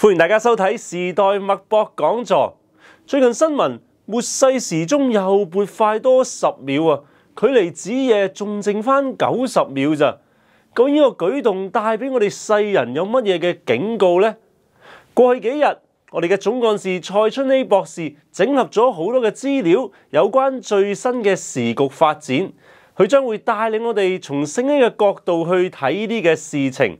欢迎大家收睇时代脉搏讲座。最近新闻，末世时钟又拨快多十秒啊！距离子夜仲剩翻九十秒咋？咁呢个举动带俾我哋世人有乜嘢嘅警告呢？过去几日，我哋嘅总干事蔡春妮博士整合咗好多嘅资料，有关最新嘅时局发展，佢将会带领我哋从声音嘅角度去睇呢啲嘅事情。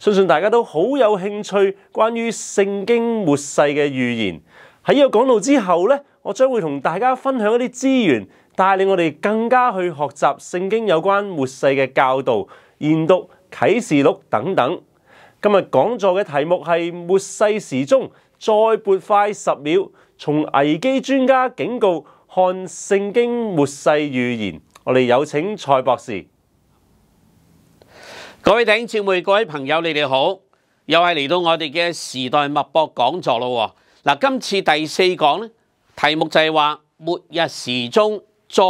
相信大家都好有興趣關於聖經末世嘅預言。喺呢個講到之後呢，我將會同大家分享一啲資源，帶領我哋更加去學習聖經有關末世嘅教導、研讀啟示錄等等。今日講座嘅題目係末世時钟再撥快十秒，從危機專家警告看聖經末世預言。我哋有請蔡博士。各位顶住妹、各位朋友，你哋好，又系嚟到我哋嘅时代脉搏讲座咯。嗱，今次第四讲咧，题目就系话末日时钟再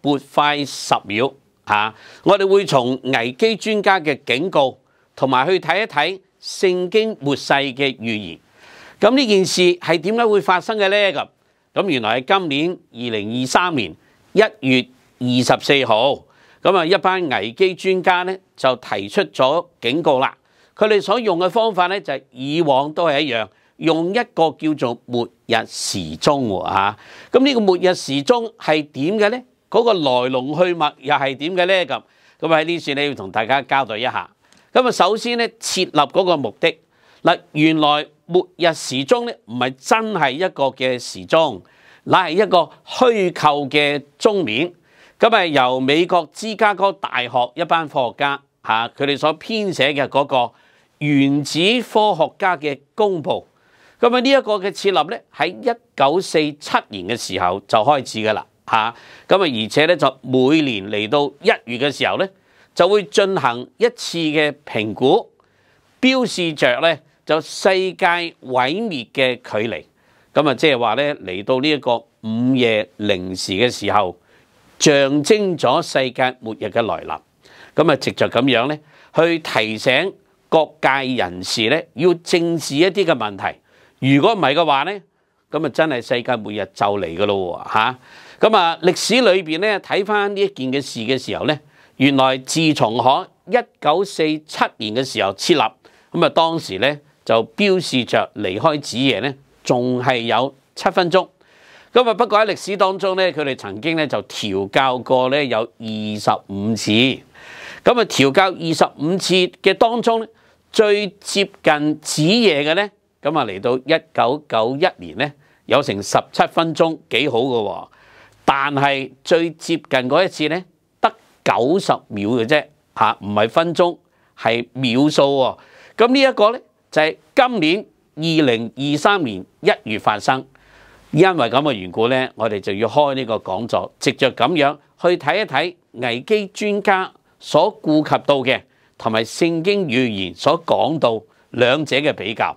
拨快十秒。吓，我哋会从危机专家嘅警告，同埋去睇一睇圣经末世嘅预言。咁呢件事系点解会发生嘅咧？咁咁原来系今年二零二三年一月二十四号。咁啊，一班危機專家咧就提出咗警告啦。佢哋所用嘅方法咧就係以往都係一樣，用一個叫做末日時鐘喎嚇。咁呢個末日時鐘係點嘅咧？嗰個來龍去脈又係點嘅咧？咁咁喺呢處咧要同大家交代一下。咁啊，首先咧設立嗰個目的嗱，原來末日時鐘咧唔係真係一個嘅時鐘，乃係一個虛構嘅鐘面。咁啊，由美國芝加哥大學一班科學家嚇，佢哋所編寫嘅嗰個原子科學家嘅公佈咁啊，呢一個嘅設立咧喺一九四七年嘅時候就開始噶啦嚇。咁啊，而且咧就每年嚟到一月嘅時候咧，就會進行一次嘅評估，標示着咧就世界毀滅嘅距離。咁啊，即係話咧嚟到呢一個午夜零時嘅時候。象徵咗世界末日嘅來臨，咁啊，藉著咁樣咧，去提醒各界人士咧，要正視一啲嘅問題。如果唔係嘅話咧，咁啊，真係世界末日就嚟嘅咯喎嚇！咁啊，歷史裏邊咧，睇翻呢一件嘅事嘅時候咧，原來自從可一九四七年嘅時候設立，咁啊，當時咧就標示着離開子夜咧，仲係有七分鐘。咁啊！不過喺歷史當中咧，佢哋曾經咧就調教過咧有二十五次。咁啊，調教二十五次嘅當中咧，最接近子夜嘅咧，咁啊嚟到一九九一年咧，有成十七分鐘，幾好嘅喎。但系最接近嗰一次咧，得九十秒嘅啫，嚇唔係分鐘，係秒數喎。咁呢一個咧，就係今年二零二三年一月發生。因為咁嘅緣故呢，我哋就要開呢個講座，藉着咁樣去睇一睇危機專家所顧及到嘅，同埋聖經預言所講到兩者嘅比較。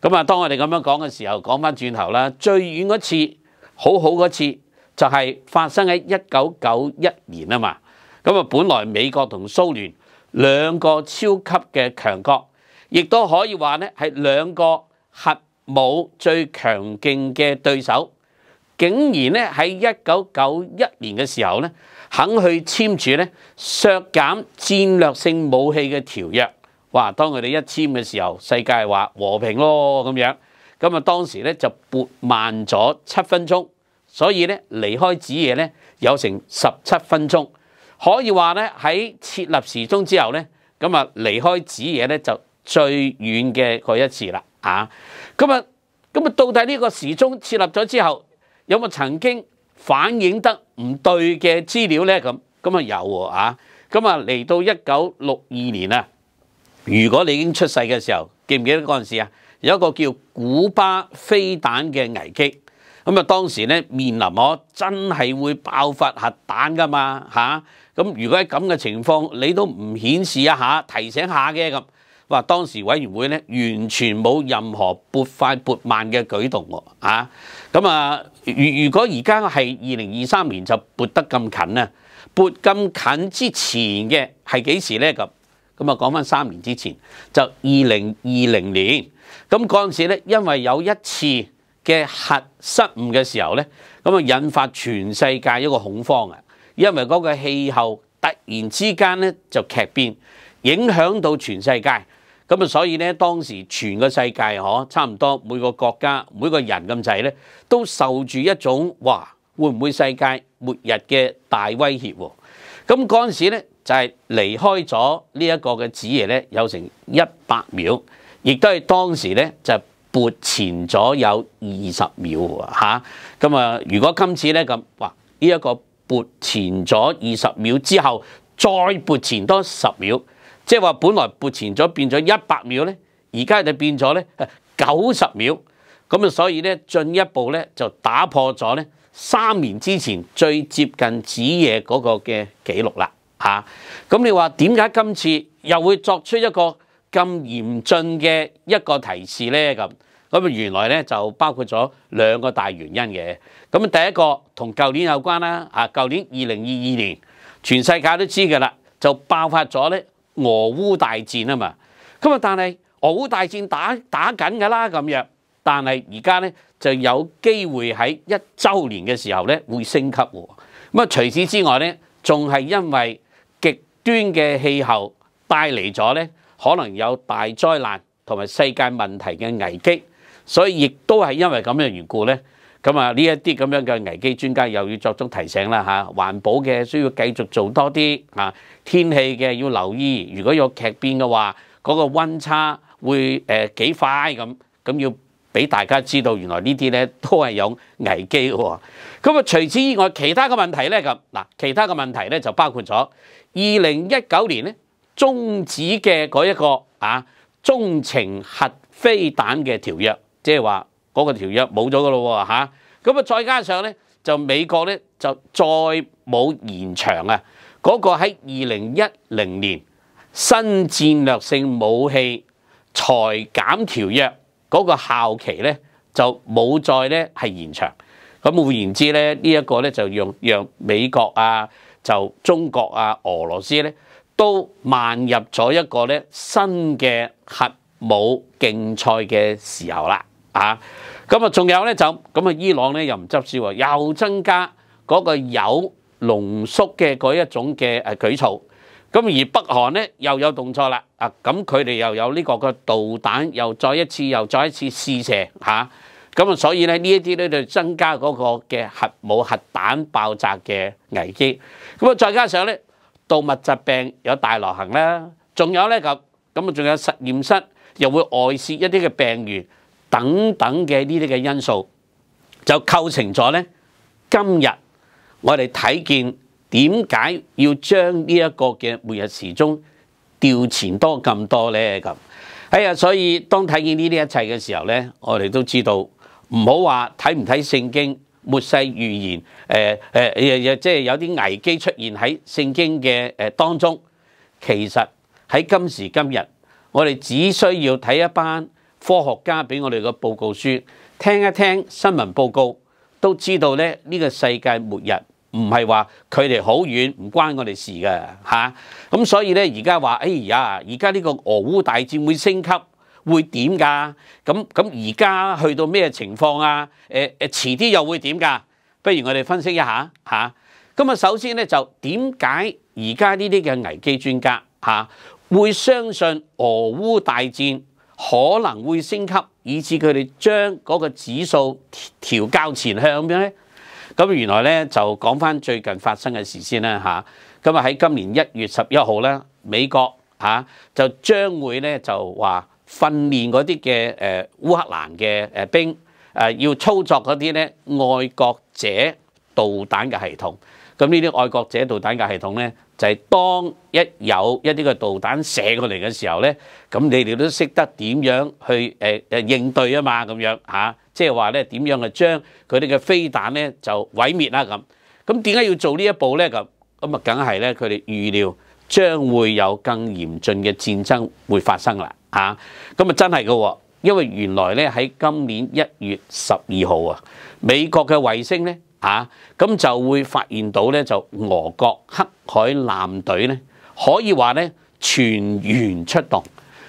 咁啊，當我哋咁樣講嘅時候，講翻轉頭啦，最遠嗰次好好嗰次就係發生喺一九九一年啊嘛。咁啊，本來美國同蘇聯兩個超級嘅強國，亦都可以話呢係兩個核。冇最強勁嘅對手，竟然咧喺一九九一年嘅時候咧，肯去簽署咧削減戰略性武器嘅條約。哇！當佢哋一簽嘅時候，世界話和平咯咁樣。咁啊，當時咧就撥慢咗七分鐘，所以咧離開子夜咧有成十七分鐘。可以話咧喺設立時鐘之後咧，咁啊離開子夜咧就最遠嘅嗰一次啦啊！咁啊，咁啊，到底呢個時鐘設立咗之後，有冇曾經反映得唔對嘅資料咧？咁咁啊，有喎啊！咁啊，嚟到一九六二年啊，如果你已經出世嘅時候，記唔記得嗰陣時啊？有一個叫古巴飛彈嘅危機，咁啊，當時咧面臨我真係會爆發核彈噶嘛嚇！咁如果喺咁嘅情況，你都唔顯示一下提醒下嘅咁。話當時委員會咧完全冇任何撥快撥慢嘅舉動喎，啊咁啊，如如果而家係二零二三年就撥得咁近咧，撥咁近之前嘅係幾時咧？咁咁啊，講翻三年之前就二零二零年，咁嗰陣時咧，因為有一次嘅核失誤嘅時候咧，咁啊引發全世界一個恐慌啊，因為嗰個氣候突然之間咧就劇變，影響到全世界。咁啊，所以咧，當時全個世界嗬，差唔多每個國家、每個人咁滯咧，都受住一種哇，會唔會世界末日嘅大威脅喎？咁嗰陣時咧，就係離開咗呢一個嘅指嘢咧，有成一百秒，亦都係當時咧就撥前咗有二十秒吓，咁啊，如果今次咧咁，哇，呢一個撥前咗二十秒之後，再撥前多十秒。即係話，本來撥前咗變咗一百秒咧，而家就變咗咧 九十秒，咁啊，所以咧進一步咧就打破咗咧三年之前最接近子夜嗰個嘅記錄啦嚇。咁你話點解今次又會作出一個咁嚴峻嘅一個提示咧？咁咁啊，原來咧就包括咗兩個大原因嘅。咁第一個同舊年有關啦，啊舊年二零二二年，全世界都知㗎啦，就爆發咗咧。俄乌大戰啊嘛，咁啊但系俄烏大戰打打緊噶啦咁樣，但係而家咧就有機會喺一週年嘅時候咧會升級喎。咁啊除此之外咧，仲係因為極端嘅氣候帶嚟咗咧，可能有大災難同埋世界問題嘅危機，所以亦都係因為咁嘅緣故咧。咁啊，呢一啲咁樣嘅危機專家又要作足提醒啦嚇，環保嘅需要繼續做多啲啊，天氣嘅要留意，如果有劇變嘅話，嗰個温差會誒幾快咁，咁要俾大家知道，原來呢啲咧都係有危機喎。咁啊，除此以外，其他嘅問題咧咁嗱，其他嘅問題咧就包括咗二零一九年咧終止嘅嗰一個啊中程核飛彈嘅條約，即係話。嗰個條約冇咗噶咯喎咁啊再加上咧，就美國咧就再冇延長啊，嗰個喺二零一零年新戰略性武器裁減條約嗰個效期咧就冇再咧係延長。咁換言之咧，呢一個咧就讓讓美國啊，就中國啊、俄羅斯咧都漫入咗一個咧新嘅核武競賽嘅時候啦。啊！咁啊，仲有咧就咁啊，伊朗咧又唔執焦喎，又增加嗰個有濃縮嘅嗰一種嘅誒舉措。咁而北韓咧又有動作啦啊！咁佢哋又有呢個個導彈，又再一次又再一次試射嚇。咁啊，所以咧呢一啲咧就增加嗰個嘅核武核彈爆炸嘅危機。咁啊，再加上咧動物疾病有大流行啦，仲有咧就咁啊，仲有實驗室又會外泄一啲嘅病源。等等嘅呢啲嘅因素，就構成咗咧。今日我哋睇見點解要將呢一個嘅末日時鐘調前多咁多咧？咁哎呀，所以當睇見呢啲一切嘅時候咧，我哋都知道唔好話睇唔睇聖經末世預言，誒誒，亦即係有啲危機出現喺聖經嘅誒當中。其實喺今時今日，我哋只需要睇一班。科學家俾我哋個報告書，聽一聽新聞報告都知道咧，呢個世界末日唔係話距離好遠，唔關我哋事噶嚇。咁所以咧，而家話，哎呀，而家呢個俄烏大戰會升級，會點噶？咁咁而家去到咩情況啊？誒誒，遲啲又會點噶？不如我哋分析一下嚇。咁啊，首先咧就點解而家呢啲嘅危機專家嚇會相信俄烏大戰？可能會升級，以致佢哋將嗰個指數調校前向咁樣咧？咁原來咧就講翻最近發生嘅事先啦嚇。咁啊喺今年一月十一號咧，美國嚇就將會咧就話訓練嗰啲嘅誒烏克蘭嘅誒兵誒要操作嗰啲咧愛國者導彈嘅系統。咁呢啲愛國者導彈嘅系統咧？就係當一有一啲個導彈射過嚟嘅時候咧，咁你哋都識得點樣去誒誒應對啊嘛，咁樣嚇，即係話咧點樣去將佢哋嘅飛彈咧就毀滅啦咁。咁點解要做呢一步咧？咁咁啊，梗係咧佢哋預料將會有更嚴峻嘅戰爭會發生啦嚇。咁啊真係嘅，因為原來咧喺今年一月十二號啊，美國嘅衛星咧。嚇，咁就會發現到咧，就俄國黑海南隊咧，可以話咧全員出動。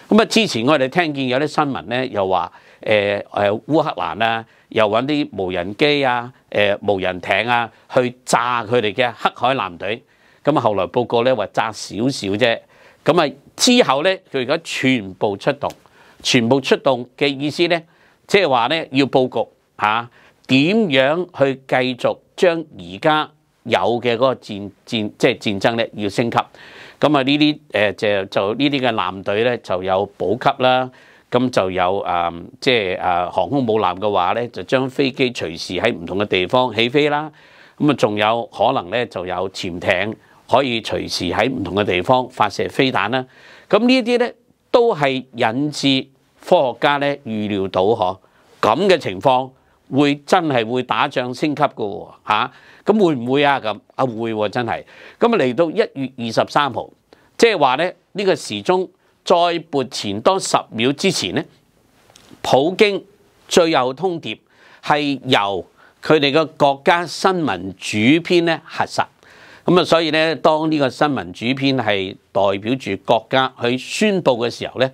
咁啊，之前我哋聽見有啲新聞咧，又話誒誒烏克蘭啊，又揾啲無人機啊、誒無人艇啊去炸佢哋嘅黑海南隊。咁啊，後來報告咧話炸少少啫。咁啊，之後咧佢而家全部出動，全部出動嘅意思咧，即係話咧要佈局嚇。點樣去繼續將而家有嘅嗰個戰戰即係戰爭咧？要升級咁啊！呢啲誒就就呢啲嘅艦隊咧，就有補給啦。咁就有誒即係誒航空母艦嘅話咧，就將飛機隨時喺唔同嘅地方起飛啦。咁啊，仲有可能咧就有潛艇可以隨時喺唔同嘅地方發射飛彈啦。咁呢啲咧都係引致科學家咧預料到嗬咁嘅情況。會真係會打仗升級嘅喎嚇，咁會唔會啊？咁啊會喎真係，咁啊嚟到一月二十三號，即係話咧呢個時鐘再撥前多十秒之前咧，普京最後通牒係由佢哋嘅國家新聞主編咧核實，咁啊所以咧當呢個新聞主編係代表住國家去宣布嘅時候咧。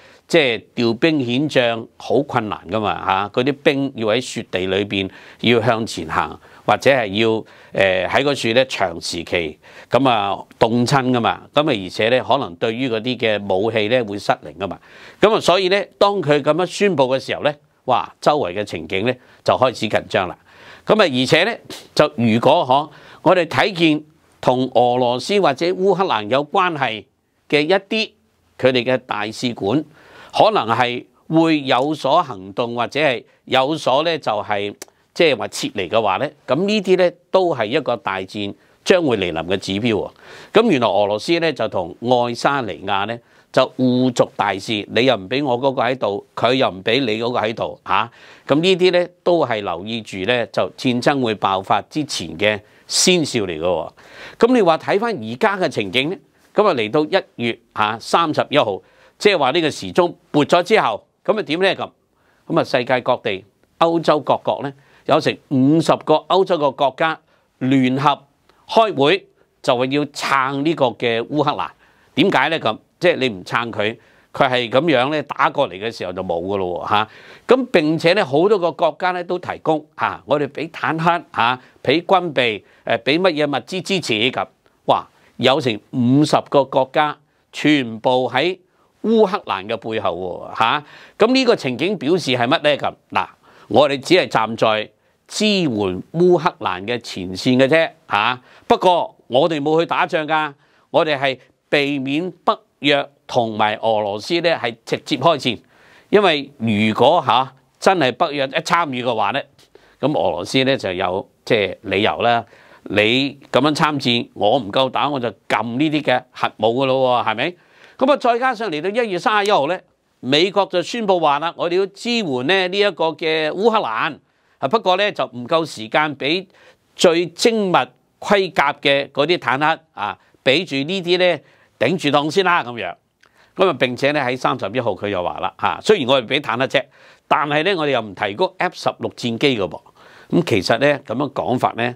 即係調兵遣將好困難噶嘛嚇，嗰啲兵要喺雪地裏邊要向前行，或者係要誒喺個處咧長時期咁啊凍親噶嘛，咁啊而且咧可能對於嗰啲嘅武器咧會失靈噶嘛，咁啊所以咧當佢咁樣宣佈嘅時候咧，哇周圍嘅情景咧就開始緊張啦，咁啊而且咧就如果可我哋睇見同俄羅斯或者烏克蘭有關係嘅一啲佢哋嘅大使館。可能係會有所行動，或者係有所咧，就係即係話撤離嘅話咧。咁呢啲咧都係一個大戰將會嚟臨嘅指標喎。咁原來俄羅斯咧就同愛沙尼亞咧就互逐大事，你又唔俾我嗰個喺度，佢又唔俾你嗰個喺度啊。咁呢啲咧都係留意住咧，就戰爭會爆發之前嘅先兆嚟嘅。咁你話睇翻而家嘅情景咧，咁啊嚟到一月啊三十一號。即係話呢個時鐘撥咗之後，咁啊點咧咁？咁啊世界各地、歐洲各國咧，有成五十個歐洲個國家聯合開會，就係要撐呢個嘅烏克蘭。點解咧咁？即係你唔撐佢，佢係咁樣咧打過嚟嘅時候就冇噶咯喎嚇。咁並且咧好多個國家咧都提供嚇，我哋俾坦克嚇，俾軍備誒，俾乜嘢物資支持咁。哇！有成五十個國家全部喺。烏克蘭嘅背後喎嚇，咁呢個情景表示係乜咧咁？嗱，我哋只係站在支援烏克蘭嘅前線嘅啫嚇，不過我哋冇去打仗噶，我哋係避免北約同埋俄羅斯咧係直接開戰，因為如果嚇真係北約一參與嘅話咧，咁俄羅斯咧就有即係理由啦，你咁樣參戰，我唔夠打我就撳呢啲嘅核武噶咯喎，係咪？咁啊，再加上嚟到一月三十一号咧，美国就宣布话啦，我哋要支援咧呢一个嘅乌克兰，啊不过咧就唔够时间俾最精密盔甲嘅嗰啲坦克啊，俾住呢啲咧顶住档先啦咁样。咁啊，并且咧喺三十一号佢又话啦，吓虽然我哋俾坦克啫，但系咧我哋又唔提供 F 十六战机嘅噃。咁其实咧咁样讲法咧。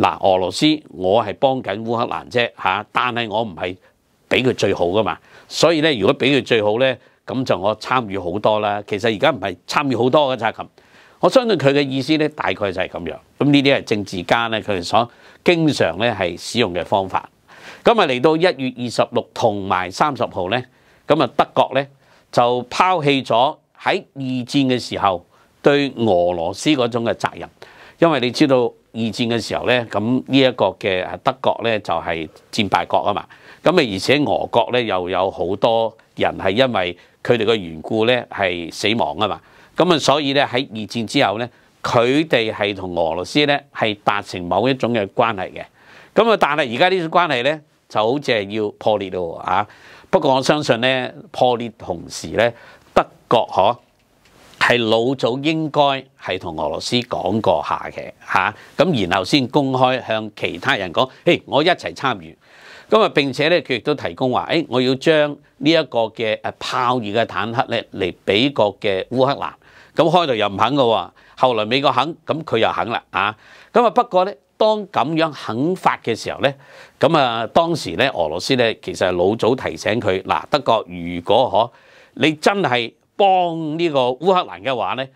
嗱，俄羅斯我係幫緊烏克蘭啫嚇，但係我唔係俾佢最好噶嘛。所以咧，如果俾佢最好咧，咁就我參與好多啦。其實而家唔係參與好多嘅咋咁，我相信佢嘅意思咧，大概就係咁樣。咁呢啲係政治家咧，佢哋所經常咧係使用嘅方法。咁啊，嚟到一月二十六同埋三十號咧，咁啊德國咧就拋棄咗喺二戰嘅時候對俄羅斯嗰種嘅責任，因為你知道。二戰嘅時候咧，咁呢一個嘅德國咧就係戰敗國啊嘛，咁啊而且俄國咧又有好多人係因為佢哋嘅緣故咧係死亡啊嘛，咁啊所以咧喺二戰之後咧，佢哋係同俄羅斯咧係達成某一種嘅關係嘅，咁啊但係而家呢種關係咧就好似係要破裂咯啊！不過我相信咧破裂同時咧德國可。係老早應該係同俄羅斯講過下嘅嚇，咁然後先公開向其他人講，誒我一齊參與。咁啊並且咧佢亦都提供話，誒我要將呢一個嘅誒炮二嘅坦克咧嚟俾國嘅烏克蘭。咁開頭又唔肯嘅喎，後來美國肯，咁佢又肯啦啊。咁啊不過咧，當咁樣肯發嘅時候咧，咁啊當時咧俄羅斯咧其實係老早提醒佢嗱德國，如果可你真係。幫呢個烏克蘭嘅話咧，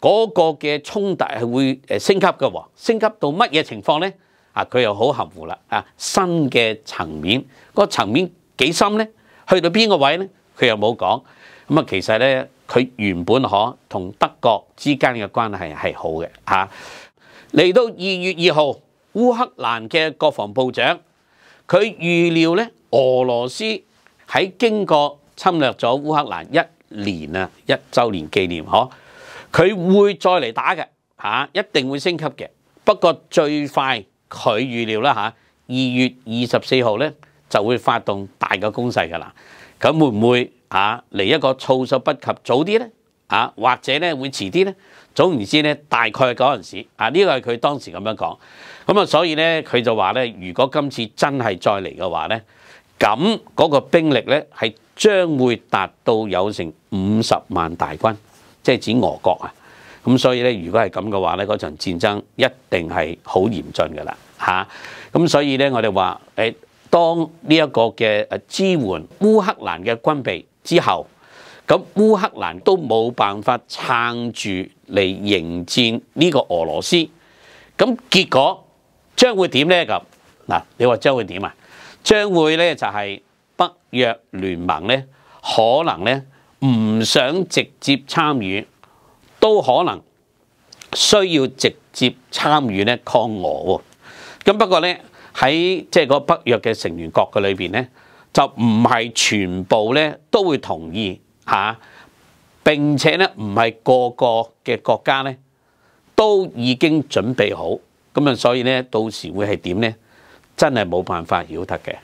嗰個嘅衝突係會誒升級嘅喎，升級到乜嘢情況咧？啊，佢又好含糊啦啊，新嘅層面，個層面幾深咧？去到邊個位咧？佢又冇講咁啊。其實咧，佢原本可同德國之間嘅關係係好嘅嚇。嚟到二月二號，烏克蘭嘅國防部長佢預料咧，俄羅斯喺經過侵略咗烏克蘭一。年啊，一周年紀念嗬，佢會再嚟打嘅嚇，一定會升級嘅。不過最快佢預料啦嚇，二月二十四號咧就會發動大嘅攻勢噶啦。咁會唔會嚇嚟一個措手不及早啲咧？啊，或者咧會遲啲咧？總言之咧，大概嗰陣時啊，呢個係佢當時咁樣講。咁啊，所以咧佢就話咧，如果今次真係再嚟嘅話咧。咁嗰個兵力咧係將會達到有成五十萬大軍，即係指俄國啊。咁所以咧，如果係咁嘅話咧，嗰場戰爭一定係好嚴峻噶啦嚇。咁所以咧，我哋話誒，當呢一個嘅誒支援烏克蘭嘅軍備之後，咁烏克蘭都冇辦法撐住嚟迎戰呢個俄羅斯。咁結果將會點咧？咁嗱，你話將會點啊？將會咧就係北約聯盟咧，可能咧唔想直接參與，都可能需要直接參與咧抗俄喎。咁不過咧喺即係嗰北約嘅成員國嘅裏邊咧，就唔係全部咧都會同意嚇。並且咧唔係個個嘅國家咧都已經準備好。咁啊，所以咧到時會係點咧？真係冇辦法繞得嘅。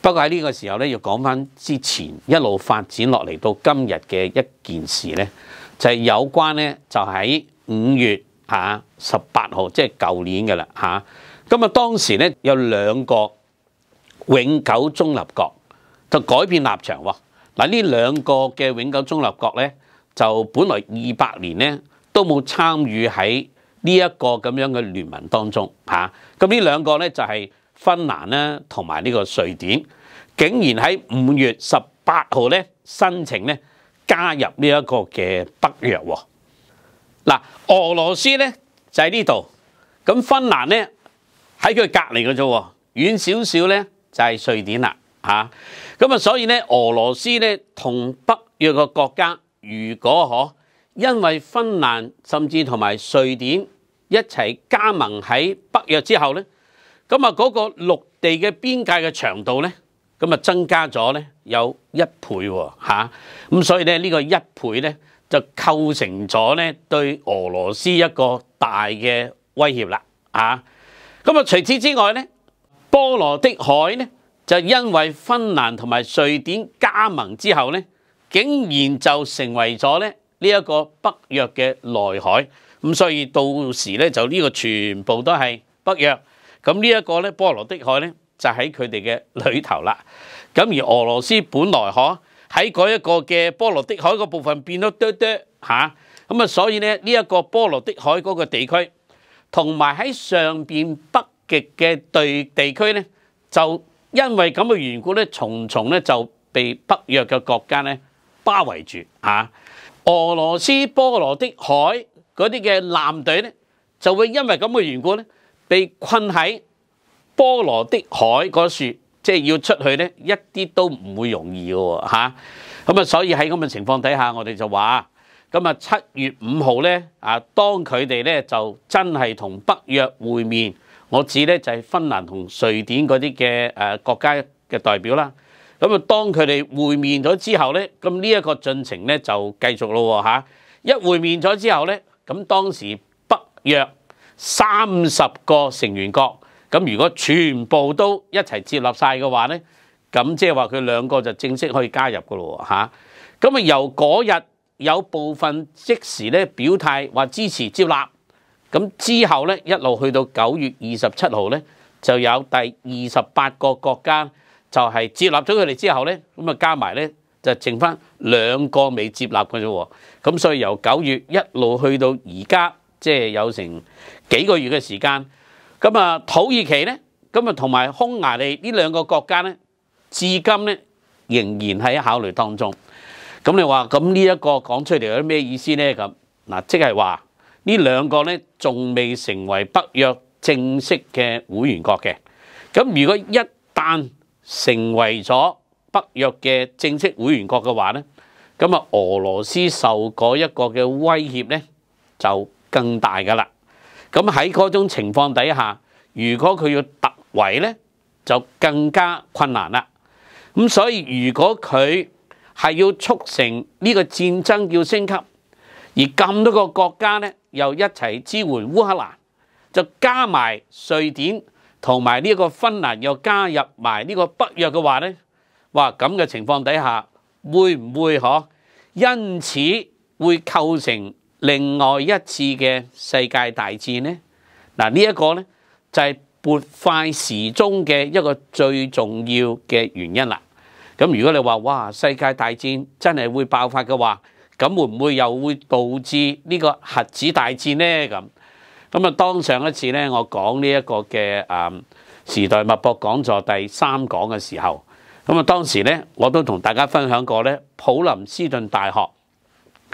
不過喺呢個時候咧，要講翻之前一路發展落嚟到今日嘅一件事咧，就係有關咧就喺五月嚇十八號，即係舊年嘅啦嚇。咁啊，當時咧有兩個永久中立國就改變立場喎。嗱，呢兩個嘅永久中立國咧，就本來二百年咧都冇參與喺呢一個咁樣嘅聯盟當中嚇。咁呢兩個咧就係。芬蘭咧同埋呢個瑞典，竟然喺五月十八號咧申請咧加入呢一個嘅北約。嗱，俄羅斯咧就喺呢度，咁芬蘭咧喺佢隔離嘅啫，遠少少咧就係瑞典啦嚇。咁啊，所以咧俄羅斯咧同北約嘅國家，如果可因為芬蘭甚至同埋瑞典一齊加盟喺北約之後咧？咁啊，嗰個陸地嘅邊界嘅長度咧，咁啊增加咗咧有一倍喎嚇，咁所以咧呢個一倍咧就構成咗咧對俄羅斯一個大嘅威脅啦嚇。咁啊，除此之外咧，波羅的海咧就因為芬蘭同埋瑞典加盟之後咧，竟然就成為咗咧呢一個北約嘅內海，咁所以到時咧就呢個全部都係北約。咁呢一個咧，波羅的海咧就喺佢哋嘅裏頭啦。咁而俄羅斯本來嗬喺嗰一個嘅波羅的海個部分變咗多多嚇，咁啊所以咧呢一個波羅的海嗰個地區，同埋喺上邊北極嘅對地區咧，就因為咁嘅緣故咧，重重咧就被北約嘅國家咧包圍住嚇。俄羅斯波羅的海嗰啲嘅艦隊咧，就會因為咁嘅緣故咧。被困喺波羅的海嗰處，即係要出去咧，一啲都唔會容易嘅喎咁啊，所以喺咁嘅情況底下，我哋就話，咁啊七月五號咧，啊當佢哋咧就真係同北約會面，我指咧就係芬蘭同瑞典嗰啲嘅诶國家嘅代表啦。咁啊，當佢哋會面咗之後咧，咁呢一個進程咧就繼續咯吓。一會面咗之後咧，咁當時北約。三十個成員國，咁如果全部都一齊接納晒嘅話呢，咁即係話佢兩個就正式可以加入嘅咯喎咁啊由嗰日有部分即時咧表態話支持接納，咁之後呢，一路去到九月二十七號呢，就有第二十八個國家就係接納咗佢哋之後呢，咁啊加埋呢，就剩翻兩個未接納嘅啫。咁所以由九月一路去到而家，即係有成。幾個月嘅時間，咁啊土耳其咧，咁啊同埋匈牙利呢兩個國家咧，至今咧仍然喺考慮當中。咁你話咁呢一個講出嚟有啲咩意思咧？咁嗱，即係話呢兩個咧仲未成為北約正式嘅會員國嘅。咁如果一旦成為咗北約嘅正式會員國嘅話咧，咁啊俄羅斯受嗰一個嘅威脅咧就更大噶啦。咁喺嗰種情況底下，如果佢要突圍咧，就更加困難啦。咁所以如果佢係要促成呢個戰爭要升級，而咁多個國家咧又一齊支援烏克蘭，就加埋瑞典同埋呢個芬蘭又加入埋呢個北約嘅話咧，哇！咁嘅情況底下，會唔會嗬？因此會構成？另外一次嘅世界大戰呢？嗱呢一個呢，就係撥快時鐘嘅一個最重要嘅原因啦。咁如果你話哇世界大戰真係會爆發嘅話，咁會唔會又會導致呢個核子大戰呢？咁咁啊當上一次呢，我講呢一個嘅啊時代脈搏講座第三講嘅時候，咁啊當時呢，我都同大家分享過呢普林斯顿大學。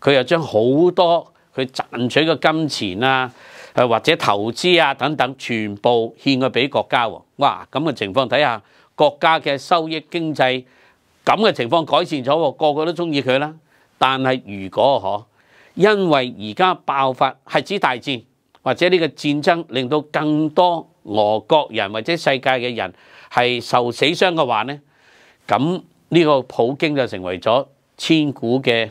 佢又將好多佢賺取嘅金錢啊，或者投資啊等等，全部獻佢俾國家喎。哇，咁嘅情況睇下，國家嘅收益經濟咁嘅情況改善咗，個個都中意佢啦。但係如果嗬，因為而家爆發係指大戰或者呢個戰爭，令到更多俄國人或者世界嘅人係受死傷嘅話咧，咁呢個普京就成為咗千古嘅。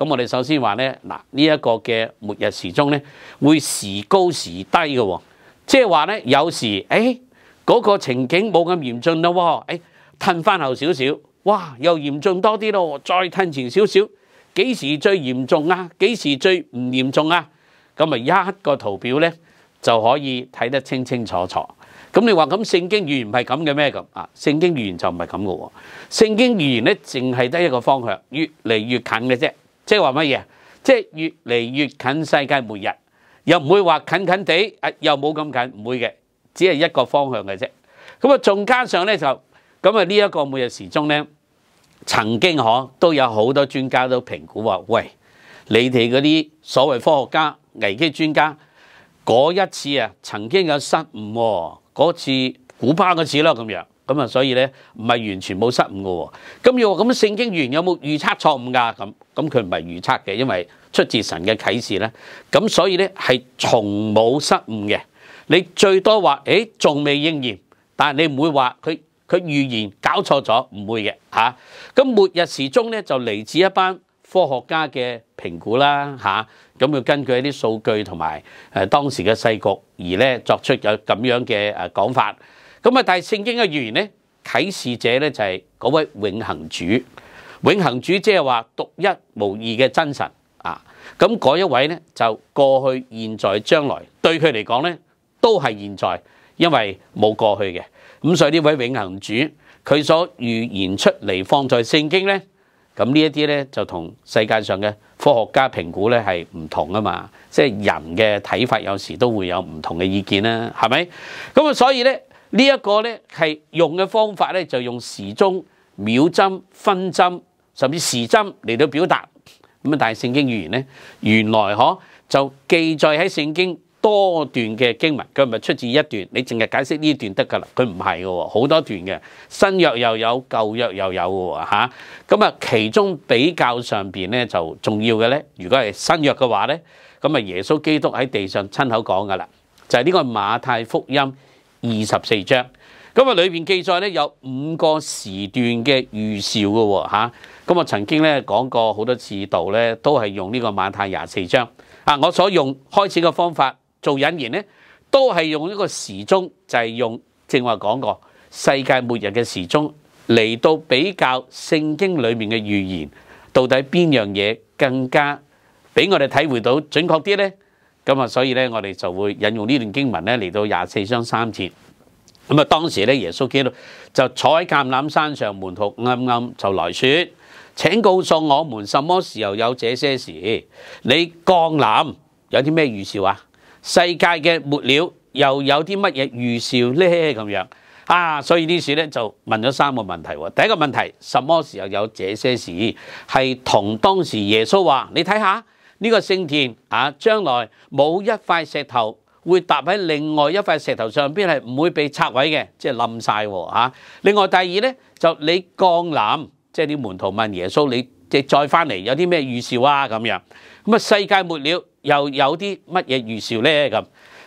咁我哋首先話咧，嗱呢一個嘅末日時鐘咧，會時高時低嘅，即係話咧，有時誒嗰個情景冇咁嚴重咯，誒褪翻後少少，哇又嚴重多啲咯，再褪前少少，幾時最嚴重啊？幾時最唔嚴重啊？咁咪一個圖表咧就可以睇得清清楚楚。咁你話咁聖經語言唔係咁嘅咩？咁啊聖經語言就唔係咁嘅喎，聖經語言咧淨係得一個方向，越嚟越近嘅啫。即系话乜嘢？即系越嚟越近世界末日，又唔会话近近地，又冇咁近，唔会嘅，只系一个方向嘅啫。咁啊，仲加上咧就咁啊，呢一个末日时钟咧，曾经嗬都有好多专家都评估话：，喂，你哋嗰啲所谓科学家、危机专家，嗰一次啊，曾经有失误，嗰次古巴嗰次啦，咁样。咁啊，所以咧唔系完全冇失誤嘅。咁要咁聖經原有冇預測錯誤㗎？咁咁佢唔係預測嘅，因為出自神嘅啟示咧。咁所以咧係從冇失誤嘅。你最多話，誒仲未應驗，但係你唔會話佢佢預言搞錯咗，唔會嘅嚇。咁末日時鐘咧就嚟自一班科學家嘅評估啦嚇。咁要根據一啲數據同埋誒當時嘅世局而咧作出有咁樣嘅誒講法。咁啊！但系聖經嘅預言咧，啟示者咧就係嗰位永恆主，永恆主即係話獨一無二嘅真神啊。咁嗰一位咧就過去、現在、將來對佢嚟講咧都係現在，因為冇過去嘅。咁所以呢位永恆主佢所預言出嚟放在聖經咧，咁呢一啲咧就同世界上嘅科學家評估咧係唔同啊嘛，即係人嘅睇法有時都會有唔同嘅意見啦，係咪？咁啊，所以咧。呢一個咧係用嘅方法咧，就用時鐘、秒針、分針，甚至時針嚟到表達。咁啊，但系聖經語言咧，原來嗬就記載喺聖經多段嘅經文，佢唔係出自一段，你淨系解釋呢一段得噶啦，佢唔係嘅，好多段嘅新約又有舊約又有嘅嚇。咁啊，其中比較上邊咧就重要嘅咧，如果係新約嘅話咧，咁啊耶穌基督喺地上親口講噶啦，就係呢個馬太福音。二十四章，咁啊里面记载咧有五个时段嘅预兆嘅吓，咁我曾经咧讲过好多次道咧，都系用呢个馬太廿四章啊，我所用开始嘅方法做引言咧，都系用呢个时钟，就系用正话讲过世界末日嘅时钟嚟到比较圣经里面嘅预言，到底边样嘢更加俾我哋体会到准确啲咧？咁啊，所以咧，我哋就會引用呢段經文咧，嚟到廿四章三節。咁啊，當時咧，耶穌基督就坐喺橄欖山上，門徒暗暗就來説：請告訴我們，什麼時候有這些事？你降臨有啲咩預兆啊？世界嘅末了又有啲乜嘢預兆咧？咁樣啊，所以呢事咧就問咗三個問題。第一個問題：什麼時候有這些事？係同當時耶穌話：你睇下。呢個聖殿啊，將來冇一塊石頭會搭喺另外一塊石頭上邊，係唔會被拆毀嘅，即係冧晒喎另外第二咧，就你降臨，即係啲門徒問耶穌，你即係再翻嚟有啲咩預兆啊？咁樣咁啊，世界末了，又有啲乜嘢預兆咧？咁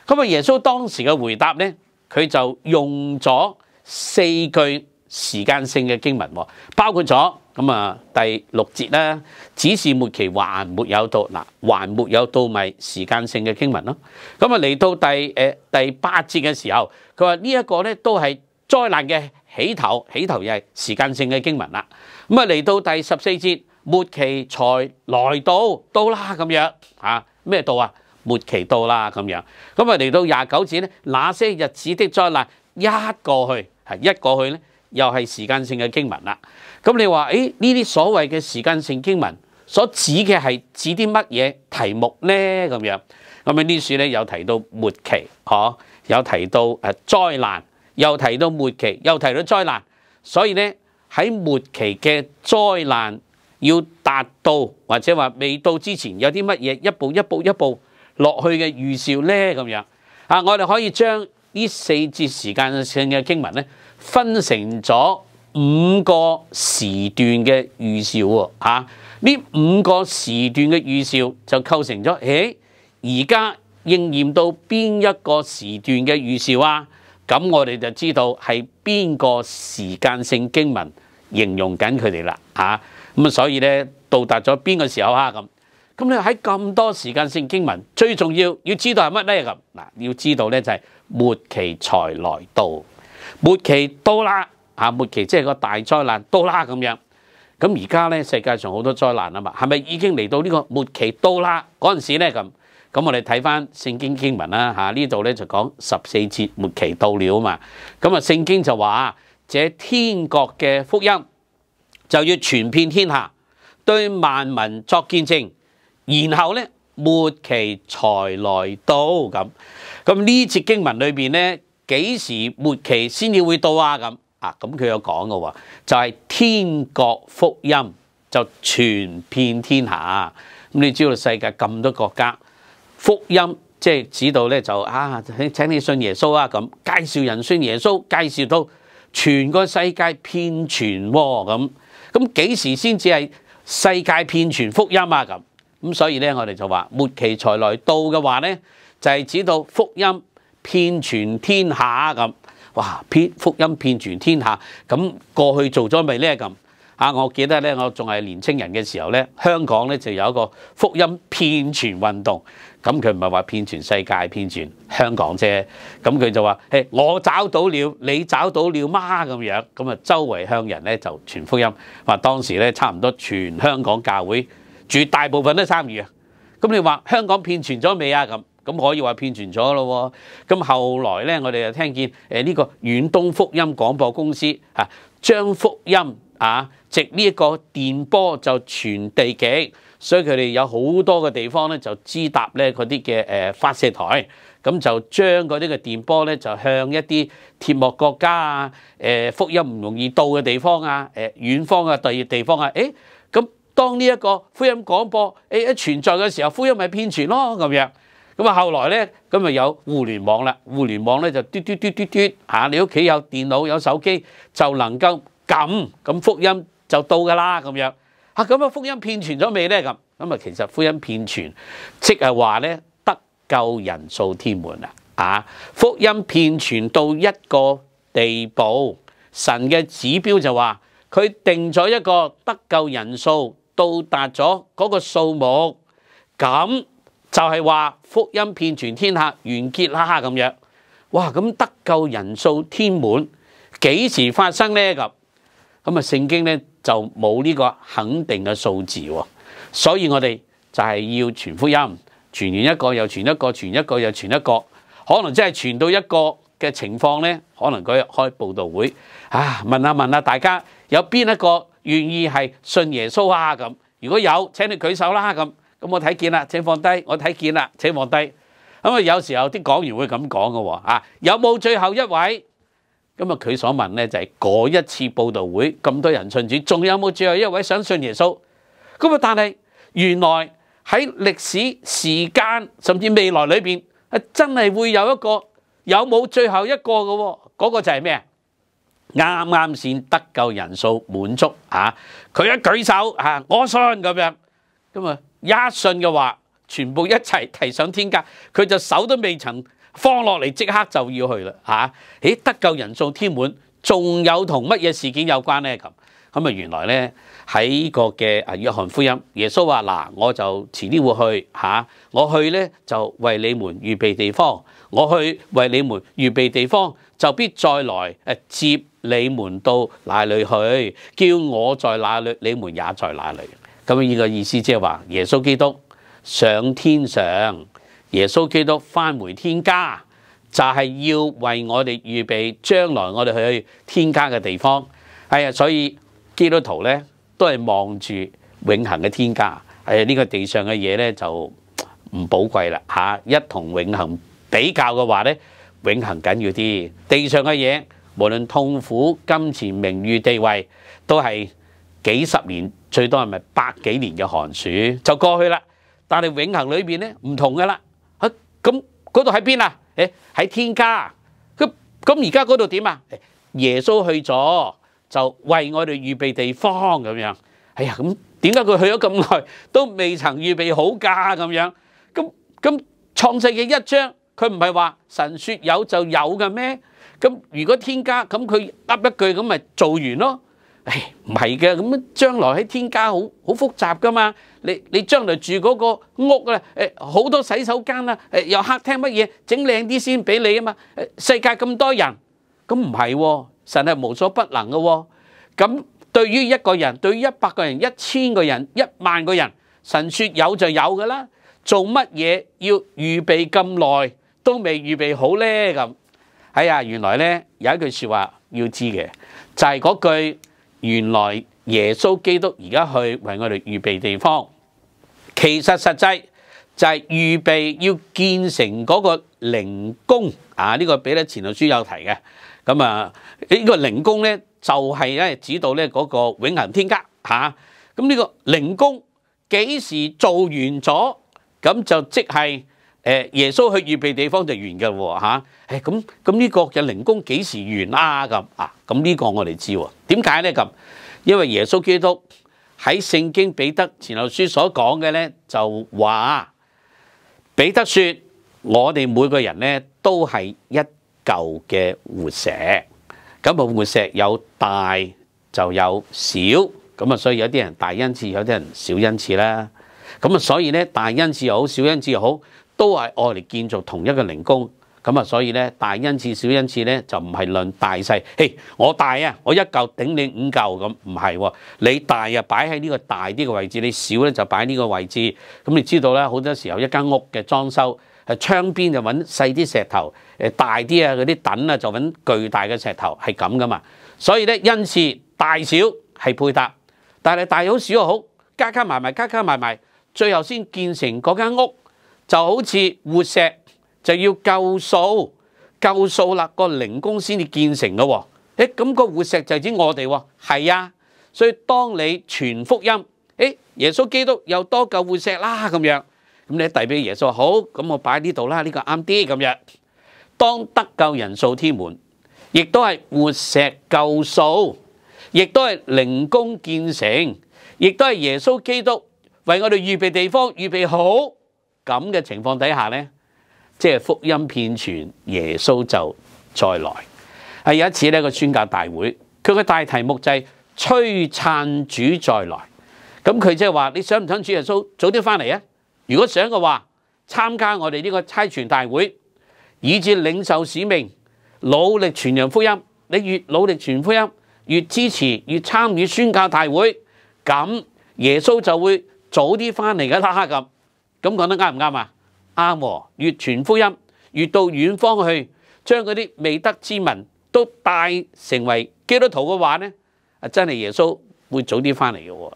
咁啊，耶穌當時嘅回答咧，佢就用咗四句時間性嘅經文，包括咗。咁啊，第六節咧，只是末期還沒有到，嗱，還沒有到咪時間性嘅經文咯。咁啊，嚟到第誒第八節嘅時候，佢話呢一個咧都係災難嘅起頭，起頭又係時間性嘅經文啦。咁啊，嚟到第十四節，末期才來到，到啦咁樣嚇咩到啊？末期到啦咁樣。咁啊，嚟到廿九節咧，那些日子的災難一過去係一過去咧，又係時間性嘅經文啦。咁你話誒呢啲所謂嘅時間性經文所指嘅係指啲乜嘢題目呢？咁樣咁樣呢書咧有提到末期，嗬，有提到誒災難，又提到末期，又提到災難。所以呢，喺末期嘅災難要達到或者話未到之前有啲乜嘢一步一步一步落去嘅預兆呢？咁樣啊，我哋可以將呢四節時間性嘅經文咧分成咗。五個時段嘅預兆喎，嚇！呢五個時段嘅預兆就構成咗，唉，而家應驗到邊一個時段嘅預兆啊？咁我哋就知道係邊個時間性經文形容緊佢哋啦，嚇！咁啊，所以咧，到達咗邊個時候啊？咁，咁你喺咁多時間性經文，最重要要知道係乜咧？咁嗱，要知道咧就係末期才來到，末期到啦。啊末期即係個大災難到啦咁樣，咁而家咧世界上好多災難啊嘛，係咪已經嚟到呢個末期到啦嗰陣時咧咁？咁我哋睇翻聖經經文啦嚇，呢度咧就講十四節末期到了啊嘛，咁啊聖經就話這天國嘅福音就要全遍天下對萬民作見證，然後咧末期才來到咁。咁呢節經文裏邊咧幾時末期先至會到啊咁？啊，咁佢有講嘅喎，就係天國福音就全遍天下。咁你知道世界咁多國家福音，即係指到咧就啊，請你信耶穌啊咁，介紹人信耶穌，介紹到全個世界遍全喎咁。咁幾時先至係世界遍全福音啊？咁咁所以咧，我哋就話末期才來到嘅話咧，就係指到福音遍全天下咁。哇！騙福音騙全天下，咁過去做咗未呢？咁？啊，我記得咧，我仲係年青人嘅時候咧，香港咧就有一個福音騙全運動，咁佢唔係話騙全世界，騙全香港啫，咁佢就話：嘿，我找到了，你找到了媽咁樣，咁啊，周圍鄉人咧就傳福音，話當時咧差唔多全香港教會絕大部分都參與啊，咁你話香港騙全咗未啊咁？咁可以話騙傳咗咯咁後來咧，我哋就聽見誒呢個遠東福音廣播公司啊，將福音啊，藉呢一個電波就傳地極，所以佢哋有好多嘅地方咧就支搭咧嗰啲嘅誒發射台，咁就將嗰啲嘅電波咧就向一啲鐵幕國家啊、誒福音唔容易到嘅地方啊、誒遠方嘅第二地方啊，誒咁當呢一個福音廣播 A 一存在嘅時候，福音咪騙傳咯咁樣。咁啊，後來咧，咁啊有互聯網啦，互聯網咧就嘟嘟嘟嘟嘟嚇，你屋企有電腦有手機，就能夠咁咁福音就到㗎啦，咁樣嚇咁啊福音遍傳咗未咧咁？咁啊其實福音遍傳，即係話咧得救人數天門啦啊！福音遍傳到一個地步，神嘅指標就話佢定咗一個得救人數到達咗嗰個數目咁。就系话福音遍传天下完结啦咁样，哇咁得救人数天满，几时发生呢？咁？咁啊圣经咧就冇呢个肯定嘅数字，所以我哋就系要传福音，传完一个又传一个，传一个又传一个，可能真系传到一个嘅情况咧，可能佢日开报道会啊，问下问下大家有边一个愿意系信耶稣啊咁？如果有，请你举手啦咁。咁我睇見啦，請放低。我睇見啦，請放低。咁啊，有時候啲講員會咁講嘅喎，啊有冇最後一位？咁啊，佢所問咧就係嗰一次報道會咁多人信主，仲有冇最後一位想信耶穌？咁啊，但係原來喺歷史時間甚至未來裏邊係真係會有一個有冇最後一個嘅喎？嗰個就係咩啊？啱啱先得救人數滿足嚇，佢一舉手嚇，我信咁樣咁啊！一信嘅話，全部一齊提上天價，佢就手都未曾放落嚟，即刻就要去啦嚇！誒得夠人數添滿，仲有同乜嘢事件有關呢？咁咁啊，原來呢，喺個嘅啊約翰福音，耶穌話嗱，我就遲啲會去嚇，我去呢，就為你們預備地方，我去為你們預備地方，就必再來誒接你們到哪裏去，叫我在哪裏，你們也在哪裏。咁呢個意思即係話，耶穌基督上天上，耶穌基督返回天家，就係要為我哋預備將來我哋去天家嘅地方。係啊，所以基督徒呢都係望住永恆嘅天家。係呢個地上嘅嘢呢就唔寶貴啦嚇，一同永恆比較嘅話呢，永恆緊要啲。地上嘅嘢無論痛苦、金錢、名譽、地位，都係幾十年。最多系咪百幾年嘅寒暑就過去啦？但系永恆裏面咧唔同噶啦，啊咁嗰度喺邊啊？誒喺天家，咁咁而家嗰度點啊？耶穌去咗就為我哋預備地方咁樣。哎呀，咁點解佢去咗咁耐都未曾預備好㗎？咁樣咁咁創世嘅一章佢唔係話神説有就有嘅咩？咁如果天家咁佢噏一句咁咪做完咯？唔系嘅，咁将来喺天家好好复杂噶嘛？你你将来住嗰个屋啊，好多洗手间啦，诶，又客厅乜嘢，整靓啲先俾你啊嘛！世界咁多人，咁唔系，神系无所不能嘅，咁对于一个人，对一百个人、一千个人、一万个人，神说有就有噶啦。做乜嘢要预备咁耐，都未预备好呢？咁哎呀，原来呢，有一句说话要知嘅，就系嗰句。原來耶穌基督而家去為我哋預備地方，其實實際就係預備要建成嗰個靈宮啊！呢個俾咧前度書有提嘅，咁啊呢個靈宮咧就係咧指到咧嗰個永恆天家嚇，咁呢個靈宮幾時做完咗，咁就即係。誒耶穌去預備地方就完嘅喎嚇，誒咁咁呢個嘅靈工幾時完啊咁啊？咁呢個我哋知點解咧咁？因為耶穌基督喺聖經彼得前後書所講嘅咧就話，彼得說：我哋每個人咧都係一嚿嘅活石，咁啊活石有大就有小，咁啊所以有啲人大恩賜，有啲人小恩賜啦。咁啊所以咧大恩賜又好，小恩賜又好。都係愛嚟建造同一個靈工，咁啊，所以咧大恩賜小恩賜咧就唔係論大細。嘿，我大啊，我一嚿頂你五嚿咁，唔係喎。你大啊，擺喺呢個大啲嘅位置；你少咧就擺喺呢個位置。咁你知道咧，好多時候一間屋嘅裝修，係窗邊就揾細啲石頭，誒大啲啊嗰啲凳啊就揾巨大嘅石頭，係咁噶嘛。所以咧恩賜大小係配搭，但係大好小又好，加加埋埋，加加埋埋，最後先建成嗰間屋。就好似活石就要救数救数啦，个零工先至建成嘅喎。咁个活石就指我哋喎。系啊。所以当你全福音，耶稣基督有多救活石啦，咁样咁你递俾耶稣好，咁我摆呢度啦，呢个啱啲咁样。当得救人数天满，亦都系活石救数，亦都系零工建成，亦都系耶稣基督为我哋预备地方预备好。咁嘅情況底下呢，即系福音遍傳，耶穌就再來。係有一次呢個宣教大會，佢嘅大題目就係吹撐主再來。咁佢即係話：你想唔想主耶穌早啲翻嚟啊？如果想嘅話，參加我哋呢個差傳大會，以至領受使命，努力傳揚福音。你越努力傳福音，越支持，越參與宣教大會，咁耶穌就會早啲翻嚟嘅啦。咁咁講得啱唔啱啊？啱喎，越傳福音，越到遠方去，將嗰啲未得之民都帶成為基督徒嘅話啊真係耶穌會早啲翻嚟嘅喎。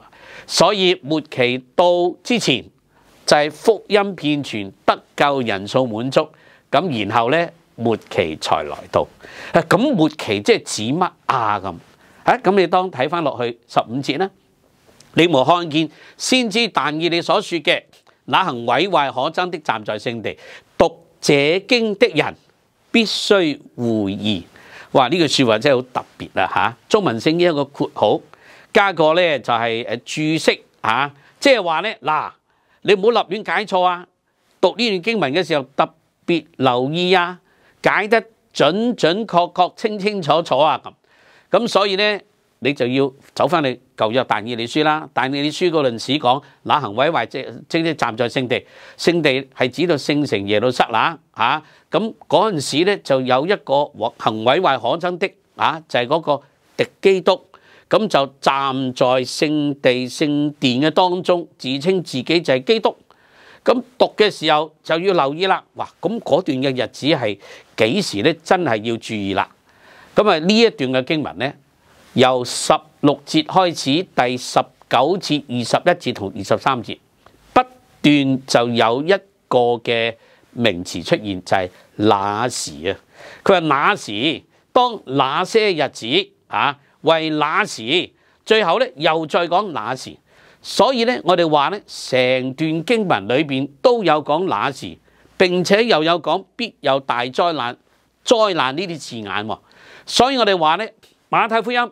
所以末期到之前，就係福音遍傳得夠人數滿足，咁然後呢，末期才來到。咁末期即係指乜啊？咁啊咁你當睇翻落去十五節呢，你冇看見先知但以你所說嘅。那行毁坏可憎的站在圣地讀這經的人，必須回疑。哇！呢句说話真係好特別啊吓。中文聖經一個括號加個咧就係诶注釋嚇，即係話咧嗱，你唔好立亂解錯啊！讀呢段經文嘅時候特別留意啊，解得準準確確清清楚楚啊咁。咁所以咧。你就要走翻你舊約大二理書啦。大二理書嗰陣時講那行毀壞，即即站在聖地。聖地係指到聖城耶路撒冷啊。咁嗰陣時咧就有一個行毀壞可憎的啊，就係嗰個敵基督。咁就站在聖地聖殿嘅當中，自稱自己就係基督。咁讀嘅時候就要留意啦。哇！咁嗰段嘅日子係幾時咧？真係要注意啦。咁啊呢一段嘅經文咧。由十六節開始，第十九節、二十一節同二十三節不斷就有一個嘅名詞出現，就係那時啊。佢話那時，當那些日子啊，為那時。最後咧又再講那時，所以咧我哋話咧，成段經文裏邊都有講那時，並且又有講必有大災難、災難呢啲字眼。所以我哋話咧，馬太福音。